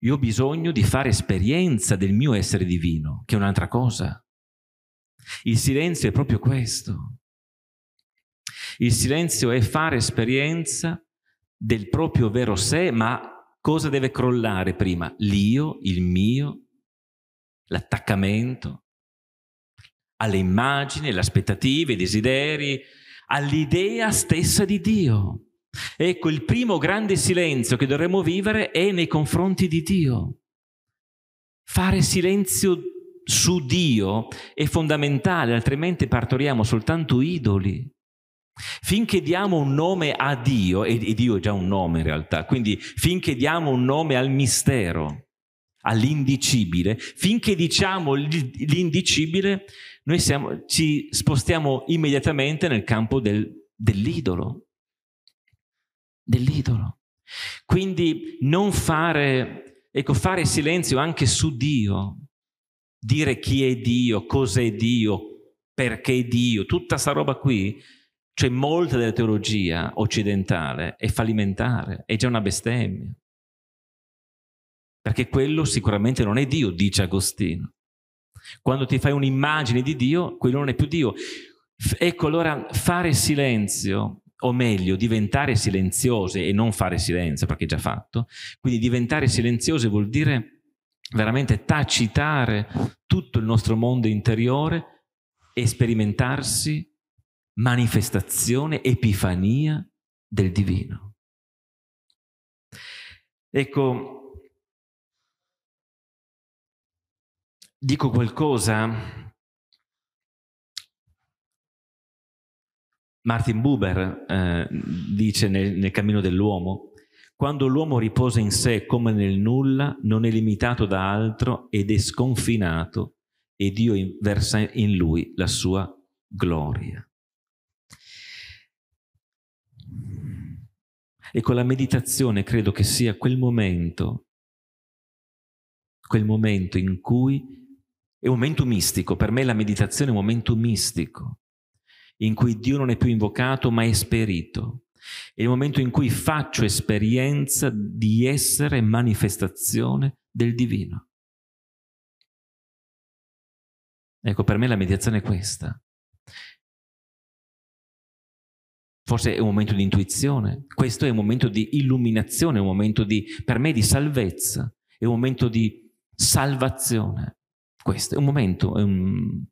Io ho bisogno di fare esperienza del mio essere divino, che è un'altra cosa. Il silenzio è proprio questo. Il silenzio è fare esperienza del proprio vero sé, ma Cosa deve crollare prima? L'io, il mio, l'attaccamento alle immagini, alle aspettative, ai desideri, all'idea stessa di Dio. Ecco, il primo grande silenzio che dovremmo vivere è nei confronti di Dio. Fare silenzio su Dio è fondamentale, altrimenti partoriamo soltanto idoli. Finché diamo un nome a Dio, e Dio è già un nome in realtà, quindi finché diamo un nome al mistero, all'indicibile, finché diciamo l'indicibile, noi siamo, ci spostiamo immediatamente nel campo del, dell'idolo. Dell'idolo. Quindi non fare, ecco, fare silenzio anche su Dio, dire chi è Dio, cos'è Dio, perché Dio, tutta sta roba qui, cioè molta della teologia occidentale è fallimentare, è già una bestemmia. Perché quello sicuramente non è Dio, dice Agostino. Quando ti fai un'immagine di Dio, quello non è più Dio. Ecco allora fare silenzio, o meglio diventare silenziose e non fare silenzio perché è già fatto, quindi diventare silenziose vuol dire veramente tacitare tutto il nostro mondo interiore e sperimentarsi manifestazione, epifania del divino. Ecco, dico qualcosa. Martin Buber eh, dice nel, nel Cammino dell'uomo, quando l'uomo riposa in sé come nel nulla, non è limitato da altro ed è sconfinato e Dio versa in lui la sua gloria. E con la meditazione credo che sia quel momento, quel momento in cui è un momento mistico, per me la meditazione è un momento mistico, in cui Dio non è più invocato ma è esperito. È il momento in cui faccio esperienza di essere manifestazione del divino. Ecco, per me la meditazione è questa. Forse è un momento di intuizione, questo è un momento di illuminazione, è un momento di, per me di salvezza, è un momento di salvazione. Questo è un momento, è un...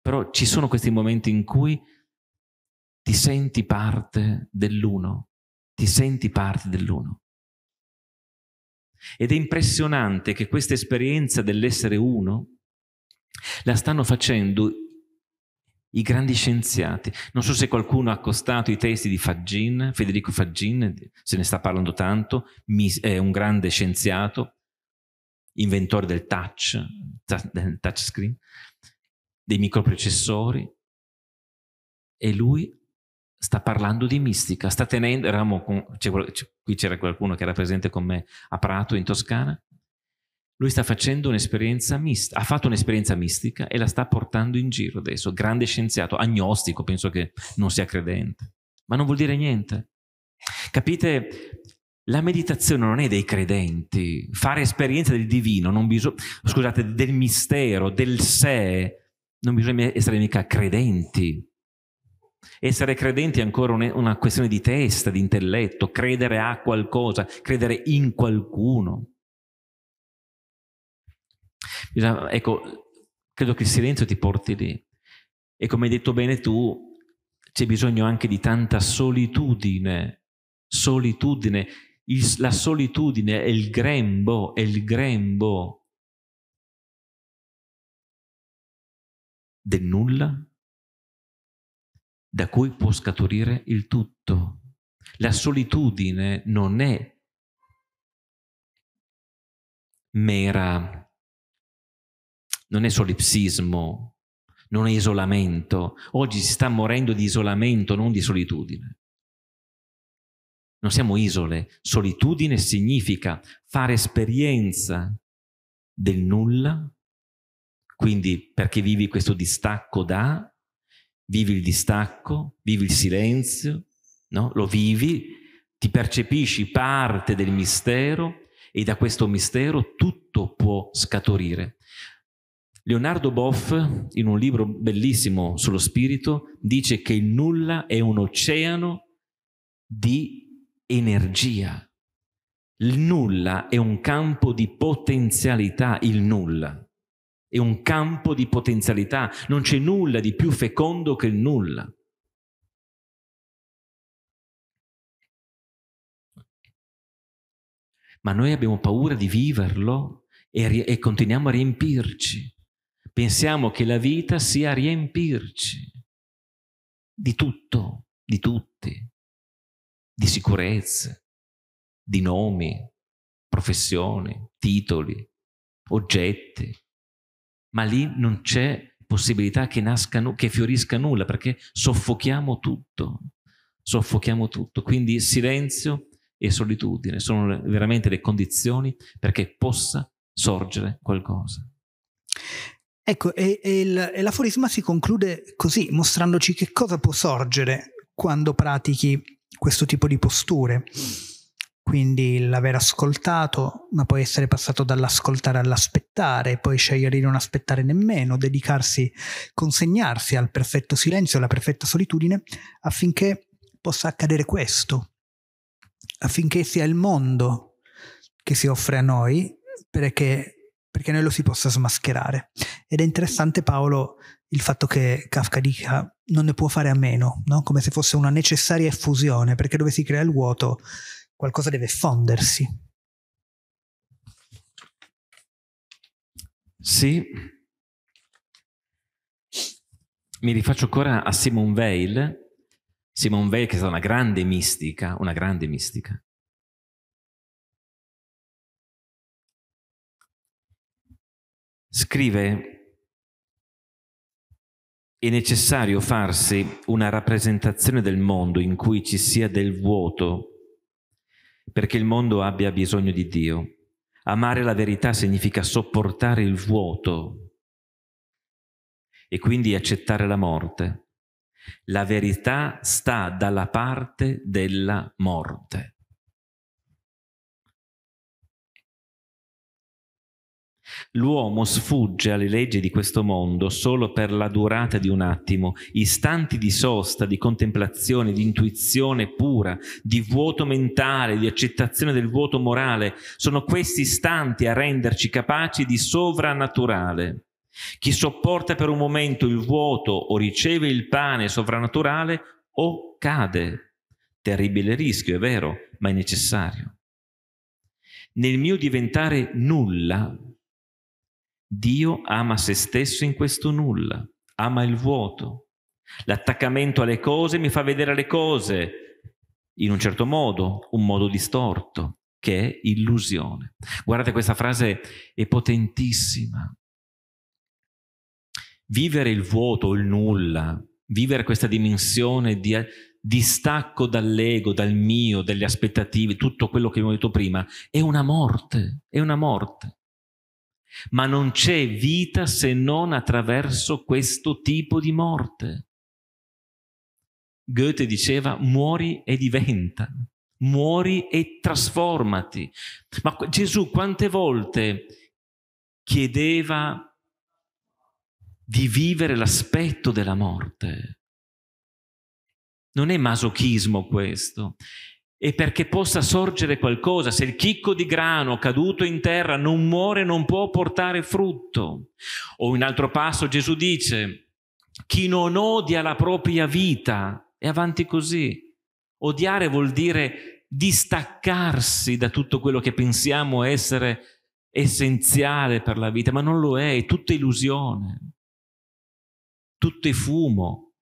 però ci sono questi momenti in cui ti senti parte dell'uno, ti senti parte dell'uno. Ed è impressionante che questa esperienza dell'essere uno la stanno facendo i grandi scienziati. Non so se qualcuno ha accostato i testi di Faggin, Federico Faggin, se ne sta parlando tanto, mi, è un grande scienziato, inventore del touch, del touchscreen, dei microprocessori, e lui sta parlando di mistica, sta tenendo, eravamo con, qui c'era qualcuno che era presente con me a Prato in Toscana, lui sta facendo un'esperienza mistica, ha fatto un'esperienza mistica e la sta portando in giro adesso. Grande scienziato, agnostico, penso che non sia credente. Ma non vuol dire niente. Capite? La meditazione non è dei credenti. Fare esperienza del divino, bisog- scusate, del mistero, del sé, non bisogna essere mica credenti. Essere credenti è ancora una questione di testa, di intelletto, credere a qualcosa, credere in qualcuno. Bisogna, ecco, credo che il silenzio ti porti lì. E come hai detto bene tu, c'è bisogno anche di tanta solitudine, solitudine, il, la solitudine è il grembo, è il grembo del nulla da cui può scaturire il tutto. La solitudine non è mera non è solipsismo, non è isolamento. Oggi si sta morendo di isolamento, non di solitudine. Non siamo isole. Solitudine significa fare esperienza del nulla. Quindi perché vivi questo distacco da, vivi il distacco, vivi il silenzio, no? lo vivi, ti percepisci parte del mistero e da questo mistero tutto può scaturire. Leonardo Boff, in un libro bellissimo sullo spirito, dice che il nulla è un oceano di energia. Il nulla è un campo di potenzialità, il nulla. È un campo di potenzialità, non c'è nulla di più fecondo che il nulla. Ma noi abbiamo paura di viverlo e, e continuiamo a riempirci. Pensiamo che la vita sia riempirci di tutto, di tutti, di sicurezze, di nomi, professioni, titoli, oggetti, ma lì non c'è possibilità che nasca, che fiorisca nulla perché soffochiamo tutto, soffochiamo tutto. Quindi silenzio e solitudine sono veramente le condizioni perché possa sorgere qualcosa. Ecco, e, e, il, e l'aforisma si conclude così, mostrandoci che cosa può sorgere quando pratichi questo tipo di posture. Quindi l'aver ascoltato, ma poi essere passato dall'ascoltare all'aspettare, poi scegliere di non aspettare nemmeno, dedicarsi, consegnarsi al perfetto silenzio, alla perfetta solitudine, affinché possa accadere questo, affinché sia il mondo che si offre a noi, perché perché noi lo si possa smascherare. Ed è interessante Paolo il fatto che Kafka dica non ne può fare a meno, no? come se fosse una necessaria effusione, perché dove si crea il vuoto qualcosa deve fondersi. Sì. Mi rifaccio ancora a Simone Weil, Simone Weil che è stata una grande mistica, una grande mistica, scrive è necessario farsi una rappresentazione del mondo in cui ci sia del vuoto perché il mondo abbia bisogno di Dio. Amare la verità significa sopportare il vuoto e quindi accettare la morte. La verità sta dalla parte della morte. L'uomo sfugge alle leggi di questo mondo solo per la durata di un attimo, istanti di sosta, di contemplazione, di intuizione pura, di vuoto mentale, di accettazione del vuoto morale, sono questi istanti a renderci capaci di sovrannaturale. Chi sopporta per un momento il vuoto o riceve il pane sovrannaturale o cade. Terribile rischio, è vero, ma è necessario. Nel mio diventare nulla Dio ama se stesso in questo nulla, ama il vuoto. L'attaccamento alle cose mi fa vedere le cose in un certo modo, un modo distorto, che è illusione. Guardate, questa frase è potentissima. Vivere il vuoto, il nulla, vivere questa dimensione di distacco dall'ego, dal mio, dalle aspettative, tutto quello che abbiamo detto prima, è una morte, è una morte. Ma non c'è vita se non attraverso questo tipo di morte. Goethe diceva muori e diventa, muori e trasformati. Ma Gesù quante volte chiedeva di vivere l'aspetto della morte? Non è masochismo questo, e perché possa sorgere qualcosa. Se il chicco di grano caduto in terra non muore, non può portare frutto. O in altro passo Gesù dice, chi non odia la propria vita, è avanti così. Odiare vuol dire distaccarsi da tutto quello che pensiamo essere essenziale per la vita, ma non lo è, è tutta illusione, tutto è fumo,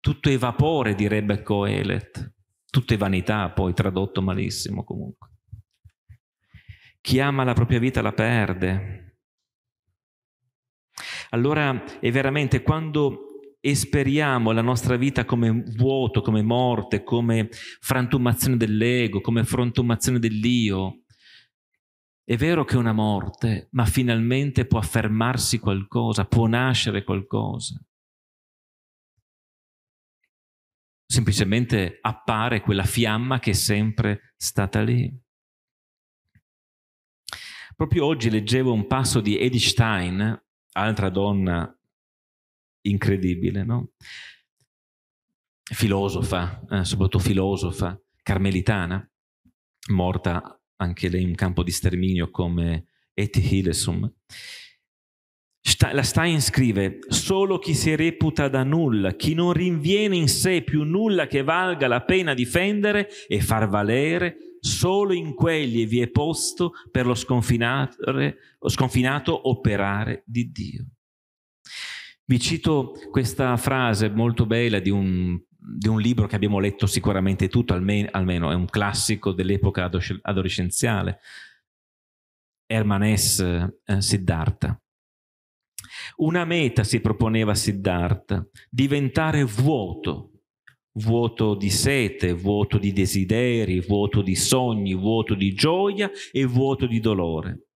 tutto è vapore, direbbe Coelet tutte vanità, poi tradotto malissimo comunque. Chi ama la propria vita la perde. Allora è veramente quando esperiamo la nostra vita come vuoto, come morte, come frantumazione dell'ego, come frantumazione dell'io, è vero che è una morte, ma finalmente può affermarsi qualcosa, può nascere qualcosa. semplicemente appare quella fiamma che è sempre stata lì. Proprio oggi leggevo un passo di Edith Stein, altra donna incredibile, no? filosofa, eh, soprattutto filosofa, carmelitana, morta anche lei in un campo di sterminio come Eti Hillesum la Stein scrive, solo chi si reputa da nulla, chi non rinviene in sé più nulla che valga la pena difendere e far valere, solo in quelli vi è posto per lo sconfinato operare di Dio. Vi cito questa frase molto bella di un, di un libro che abbiamo letto sicuramente tutto, almeno, almeno è un classico dell'epoca adolescenziale, Herman S. Eh, Siddhartha. Una meta si proponeva Siddhartha, diventare vuoto, vuoto di sete, vuoto di desideri, vuoto di sogni, vuoto di gioia e vuoto di dolore.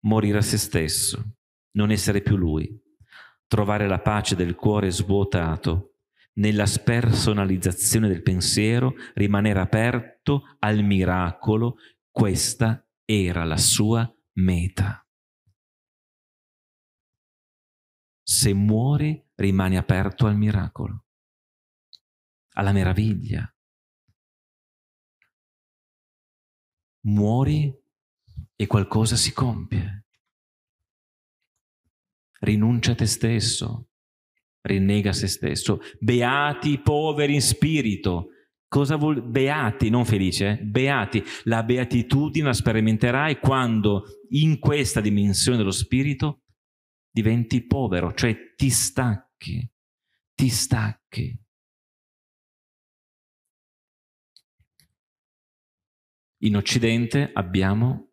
Morire a se stesso, non essere più lui, trovare la pace del cuore svuotato, nella spersonalizzazione del pensiero, rimanere aperto al miracolo, questa era la sua meta. se muori rimani aperto al miracolo, alla meraviglia. Muori e qualcosa si compie. Rinuncia a te stesso, rinnega a se stesso. Beati i poveri in spirito. Cosa vuol beati, non felice, eh? beati. La beatitudine la sperimenterai quando in questa dimensione dello spirito diventi povero, cioè ti stacchi, ti stacchi. In Occidente abbiamo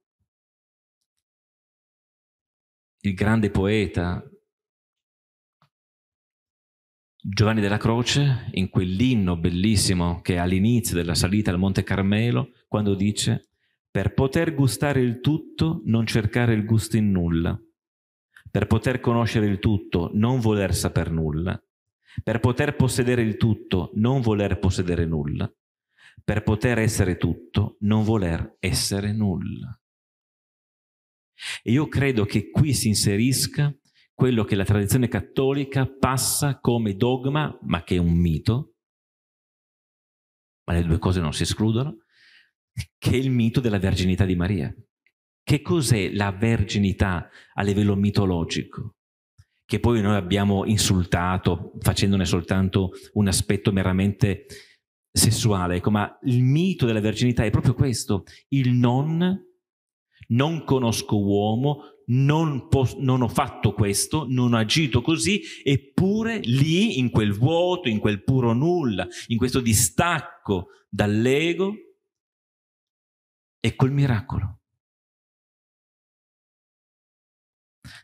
il grande poeta Giovanni della Croce, in quell'inno bellissimo che è all'inizio della salita al Monte Carmelo, quando dice, per poter gustare il tutto non cercare il gusto in nulla, per poter conoscere il tutto, non voler saper nulla, per poter possedere il tutto, non voler possedere nulla, per poter essere tutto, non voler essere nulla. E io credo che qui si inserisca quello che la tradizione cattolica passa come dogma, ma che è un mito, ma le due cose non si escludono, che è il mito della verginità di Maria. Che cos'è la verginità a livello mitologico? Che poi noi abbiamo insultato facendone soltanto un aspetto meramente sessuale. Ecco, ma il mito della verginità è proprio questo, il non, non conosco uomo, non, posso, non ho fatto questo, non ho agito così, eppure lì, in quel vuoto, in quel puro nulla, in questo distacco dall'ego, ecco il miracolo.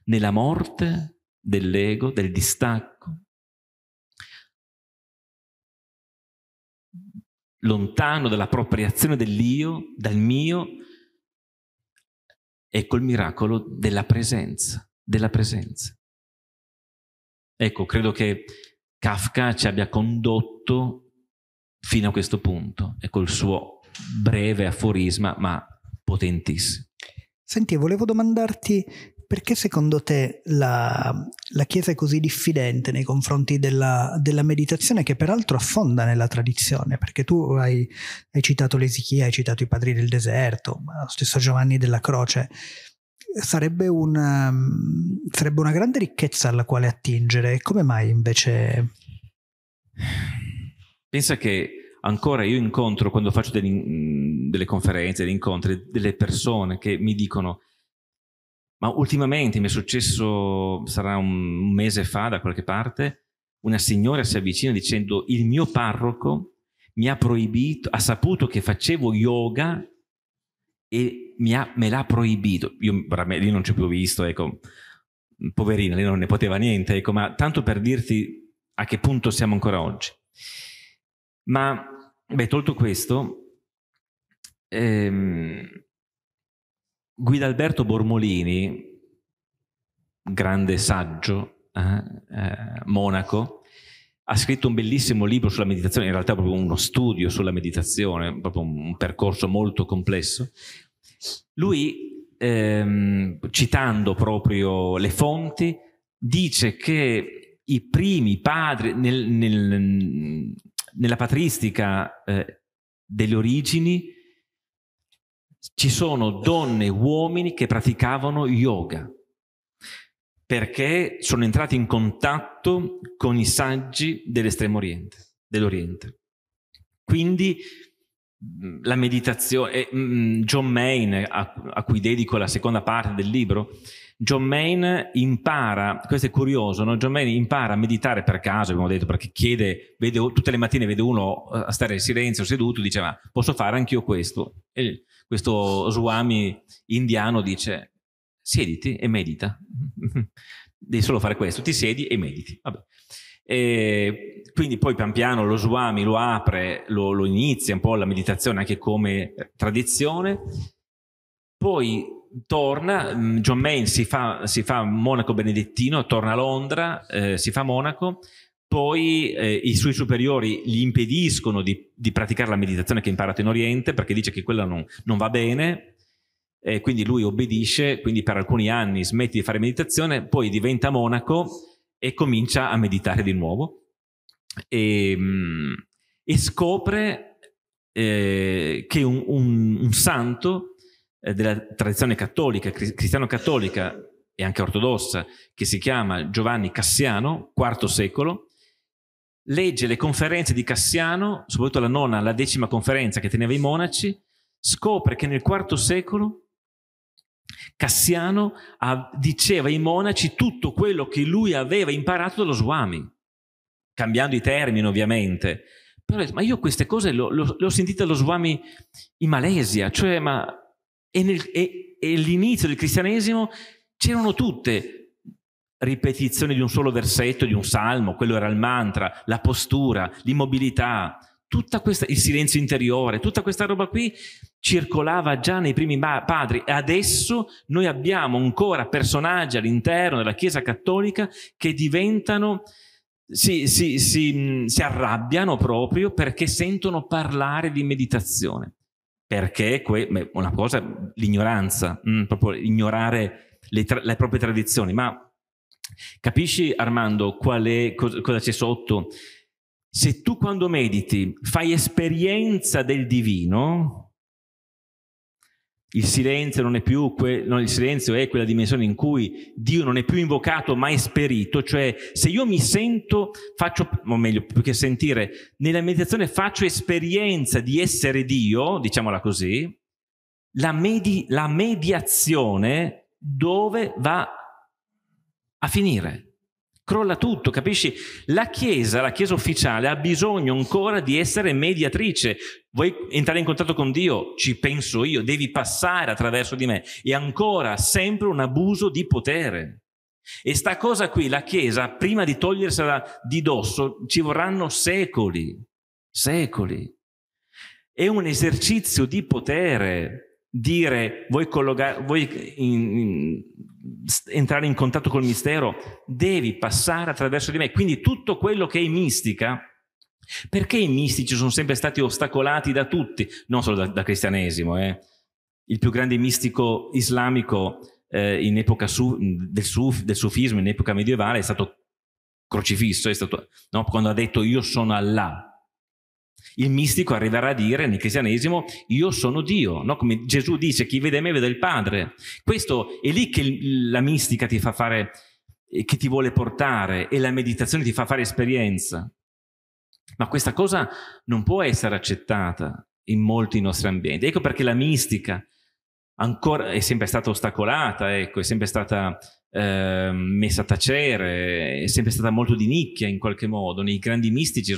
nella morte dell'ego, del distacco, lontano dall'appropriazione dell'io, dal mio, e col miracolo della presenza, della presenza. Ecco, credo che Kafka ci abbia condotto fino a questo punto e col suo breve aforisma, ma potentissimo. Senti, volevo domandarti perché secondo te la, la, Chiesa è così diffidente nei confronti della, della, meditazione che peraltro affonda nella tradizione? Perché tu hai, hai citato l'Esichia, hai citato i padri del deserto, lo stesso Giovanni della Croce. Sarebbe una, um, sarebbe una grande ricchezza alla quale attingere. Come mai invece... Pensa che ancora io incontro quando faccio delle, delle conferenze, degli incontri, delle persone che mi dicono ma ultimamente mi è successo, sarà un mese fa da qualche parte, una signora si avvicina dicendo il mio parroco mi ha proibito, ha saputo che facevo yoga e ha, me l'ha proibito. Io lì non ci ho più visto, ecco, poverina, lei non ne poteva niente, ecco, ma tanto per dirti a che punto siamo ancora oggi. Ma, beh, tolto questo, ehm, Guidalberto Bormolini, grande saggio eh, eh, monaco, ha scritto un bellissimo libro sulla meditazione, in realtà proprio uno studio sulla meditazione, proprio un percorso molto complesso. Lui, ehm, citando proprio le fonti, dice che i primi padri nel, nel, nella patristica eh, delle origini ci sono donne e uomini che praticavano yoga perché sono entrati in contatto con i saggi dell'estremo oriente, dell'Oriente. Quindi mm, la meditazione, eh, mm, John Main, a, cui dedico la seconda parte del libro, John Main impara, questo è curioso, no? John Main impara a meditare per caso, abbiamo detto, perché chiede, vede, tutte le mattine vede uno eh, a stare in silenzio, seduto, dice ma posso fare anch'io questo? E questo Swami indiano dice siediti e medita, [LAUGHS] devi solo fare questo, ti siedi e mediti. Vabbè. E quindi poi pian piano lo Swami lo apre, lo, lo inizia un po' la meditazione anche come tradizione, poi torna, mm, John Main si fa, si fa monaco benedettino, torna a Londra, eh, si fa monaco, poi eh, i suoi superiori gli impediscono di, di, praticare la meditazione che ha imparato in Oriente perché dice che quella non, non va bene, eh, quindi lui obbedisce, quindi per alcuni anni smette di fare meditazione, poi diventa monaco e comincia a meditare di nuovo e, mm, e scopre eh, che un, un, un santo eh, della tradizione cattolica, cristiano-cattolica e anche ortodossa, che si chiama Giovanni Cassiano, IV secolo, legge le conferenze di Cassiano, soprattutto la nona, la decima conferenza che teneva i monaci, scopre che nel IV secolo Cassiano diceva ai monaci tutto quello che lui aveva imparato dallo Swami, cambiando i termini ovviamente. Però, ma io queste cose le ho sentite allo Swami in Malesia, cioè ma e, nel, e, e l'inizio del cristianesimo c'erano tutte ripetizioni di un solo versetto, di un salmo, quello era il mantra, la postura, l'immobilità, tutta questa, il silenzio interiore, tutta questa roba qui circolava già nei primi padri e adesso noi abbiamo ancora personaggi all'interno della Chiesa Cattolica che diventano, si, si, si, si arrabbiano proprio perché sentono parlare di meditazione perché que- una cosa, l'ignoranza, mh, mm, proprio ignorare le, tra- le proprie tradizioni, ma Capisci Armando è, cosa, cosa, c'è sotto? Se tu quando mediti fai esperienza del divino, il silenzio, non è più que- no, il silenzio è quella dimensione in cui Dio non è più invocato ma esperito, cioè se io mi sento, faccio, o meglio, più che sentire, nella meditazione faccio esperienza di essere Dio, diciamola così, la, medi- la mediazione dove va a finire? crolla tutto, capisci? La Chiesa, la Chiesa ufficiale, ha bisogno ancora di essere mediatrice. Vuoi entrare in contatto con Dio? Ci penso io, devi passare attraverso di me. È ancora sempre un abuso di potere. E sta cosa qui, la Chiesa, prima di togliersela di dosso, ci vorranno secoli, secoli. È un esercizio di potere dire vuoi, colloga- vuoi in, in, entrare in contatto col mistero, devi passare attraverso di me. Quindi tutto quello che è mistica, perché i mistici sono sempre stati ostacolati da tutti, non solo da, da cristianesimo, eh? il più grande mistico islamico eh, in epoca su, del, suf, del, sufismo, in epoca medievale, è stato crocifisso, è stato, no? quando ha detto io sono Allah, il mistico arriverà a dire nel cristianesimo io sono Dio, no? come Gesù dice chi vede me vede il Padre. Questo è lì che la mistica ti fa fare, eh, che ti vuole portare e la meditazione ti fa fare esperienza. Ma questa cosa non può essere accettata in molti nostri ambienti. Ecco perché la mistica ancora, è sempre stata ostacolata, ecco, è sempre stata ehm, messa a tacere, è sempre stata molto di nicchia in qualche modo. nei grandi mistici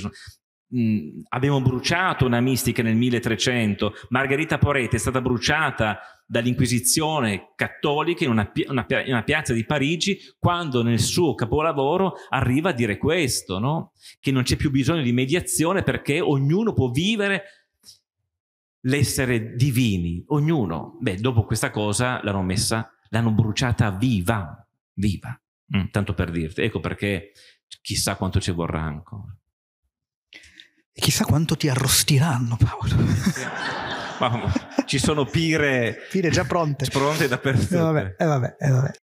mh, abbiamo bruciato una mistica nel 1300, Margherita Porete è stata bruciata dall'Inquisizione cattolica in una, una, una, piazza di Parigi quando nel suo capolavoro arriva a dire questo, no? che non c'è più bisogno di mediazione perché ognuno può vivere l'essere divini, ognuno. Beh, dopo questa cosa l'hanno messa, l'hanno bruciata viva, viva, mm, tanto per dirti. Ecco perché chissà quanto ci vorrà ancora. E chissà quanto ti arrostiranno, Paolo. Mamma, ci sono pire, pire già pronte. [LAUGHS] Pronte dappertutto. E eh vabbè, eh vabbè, eh vabbè.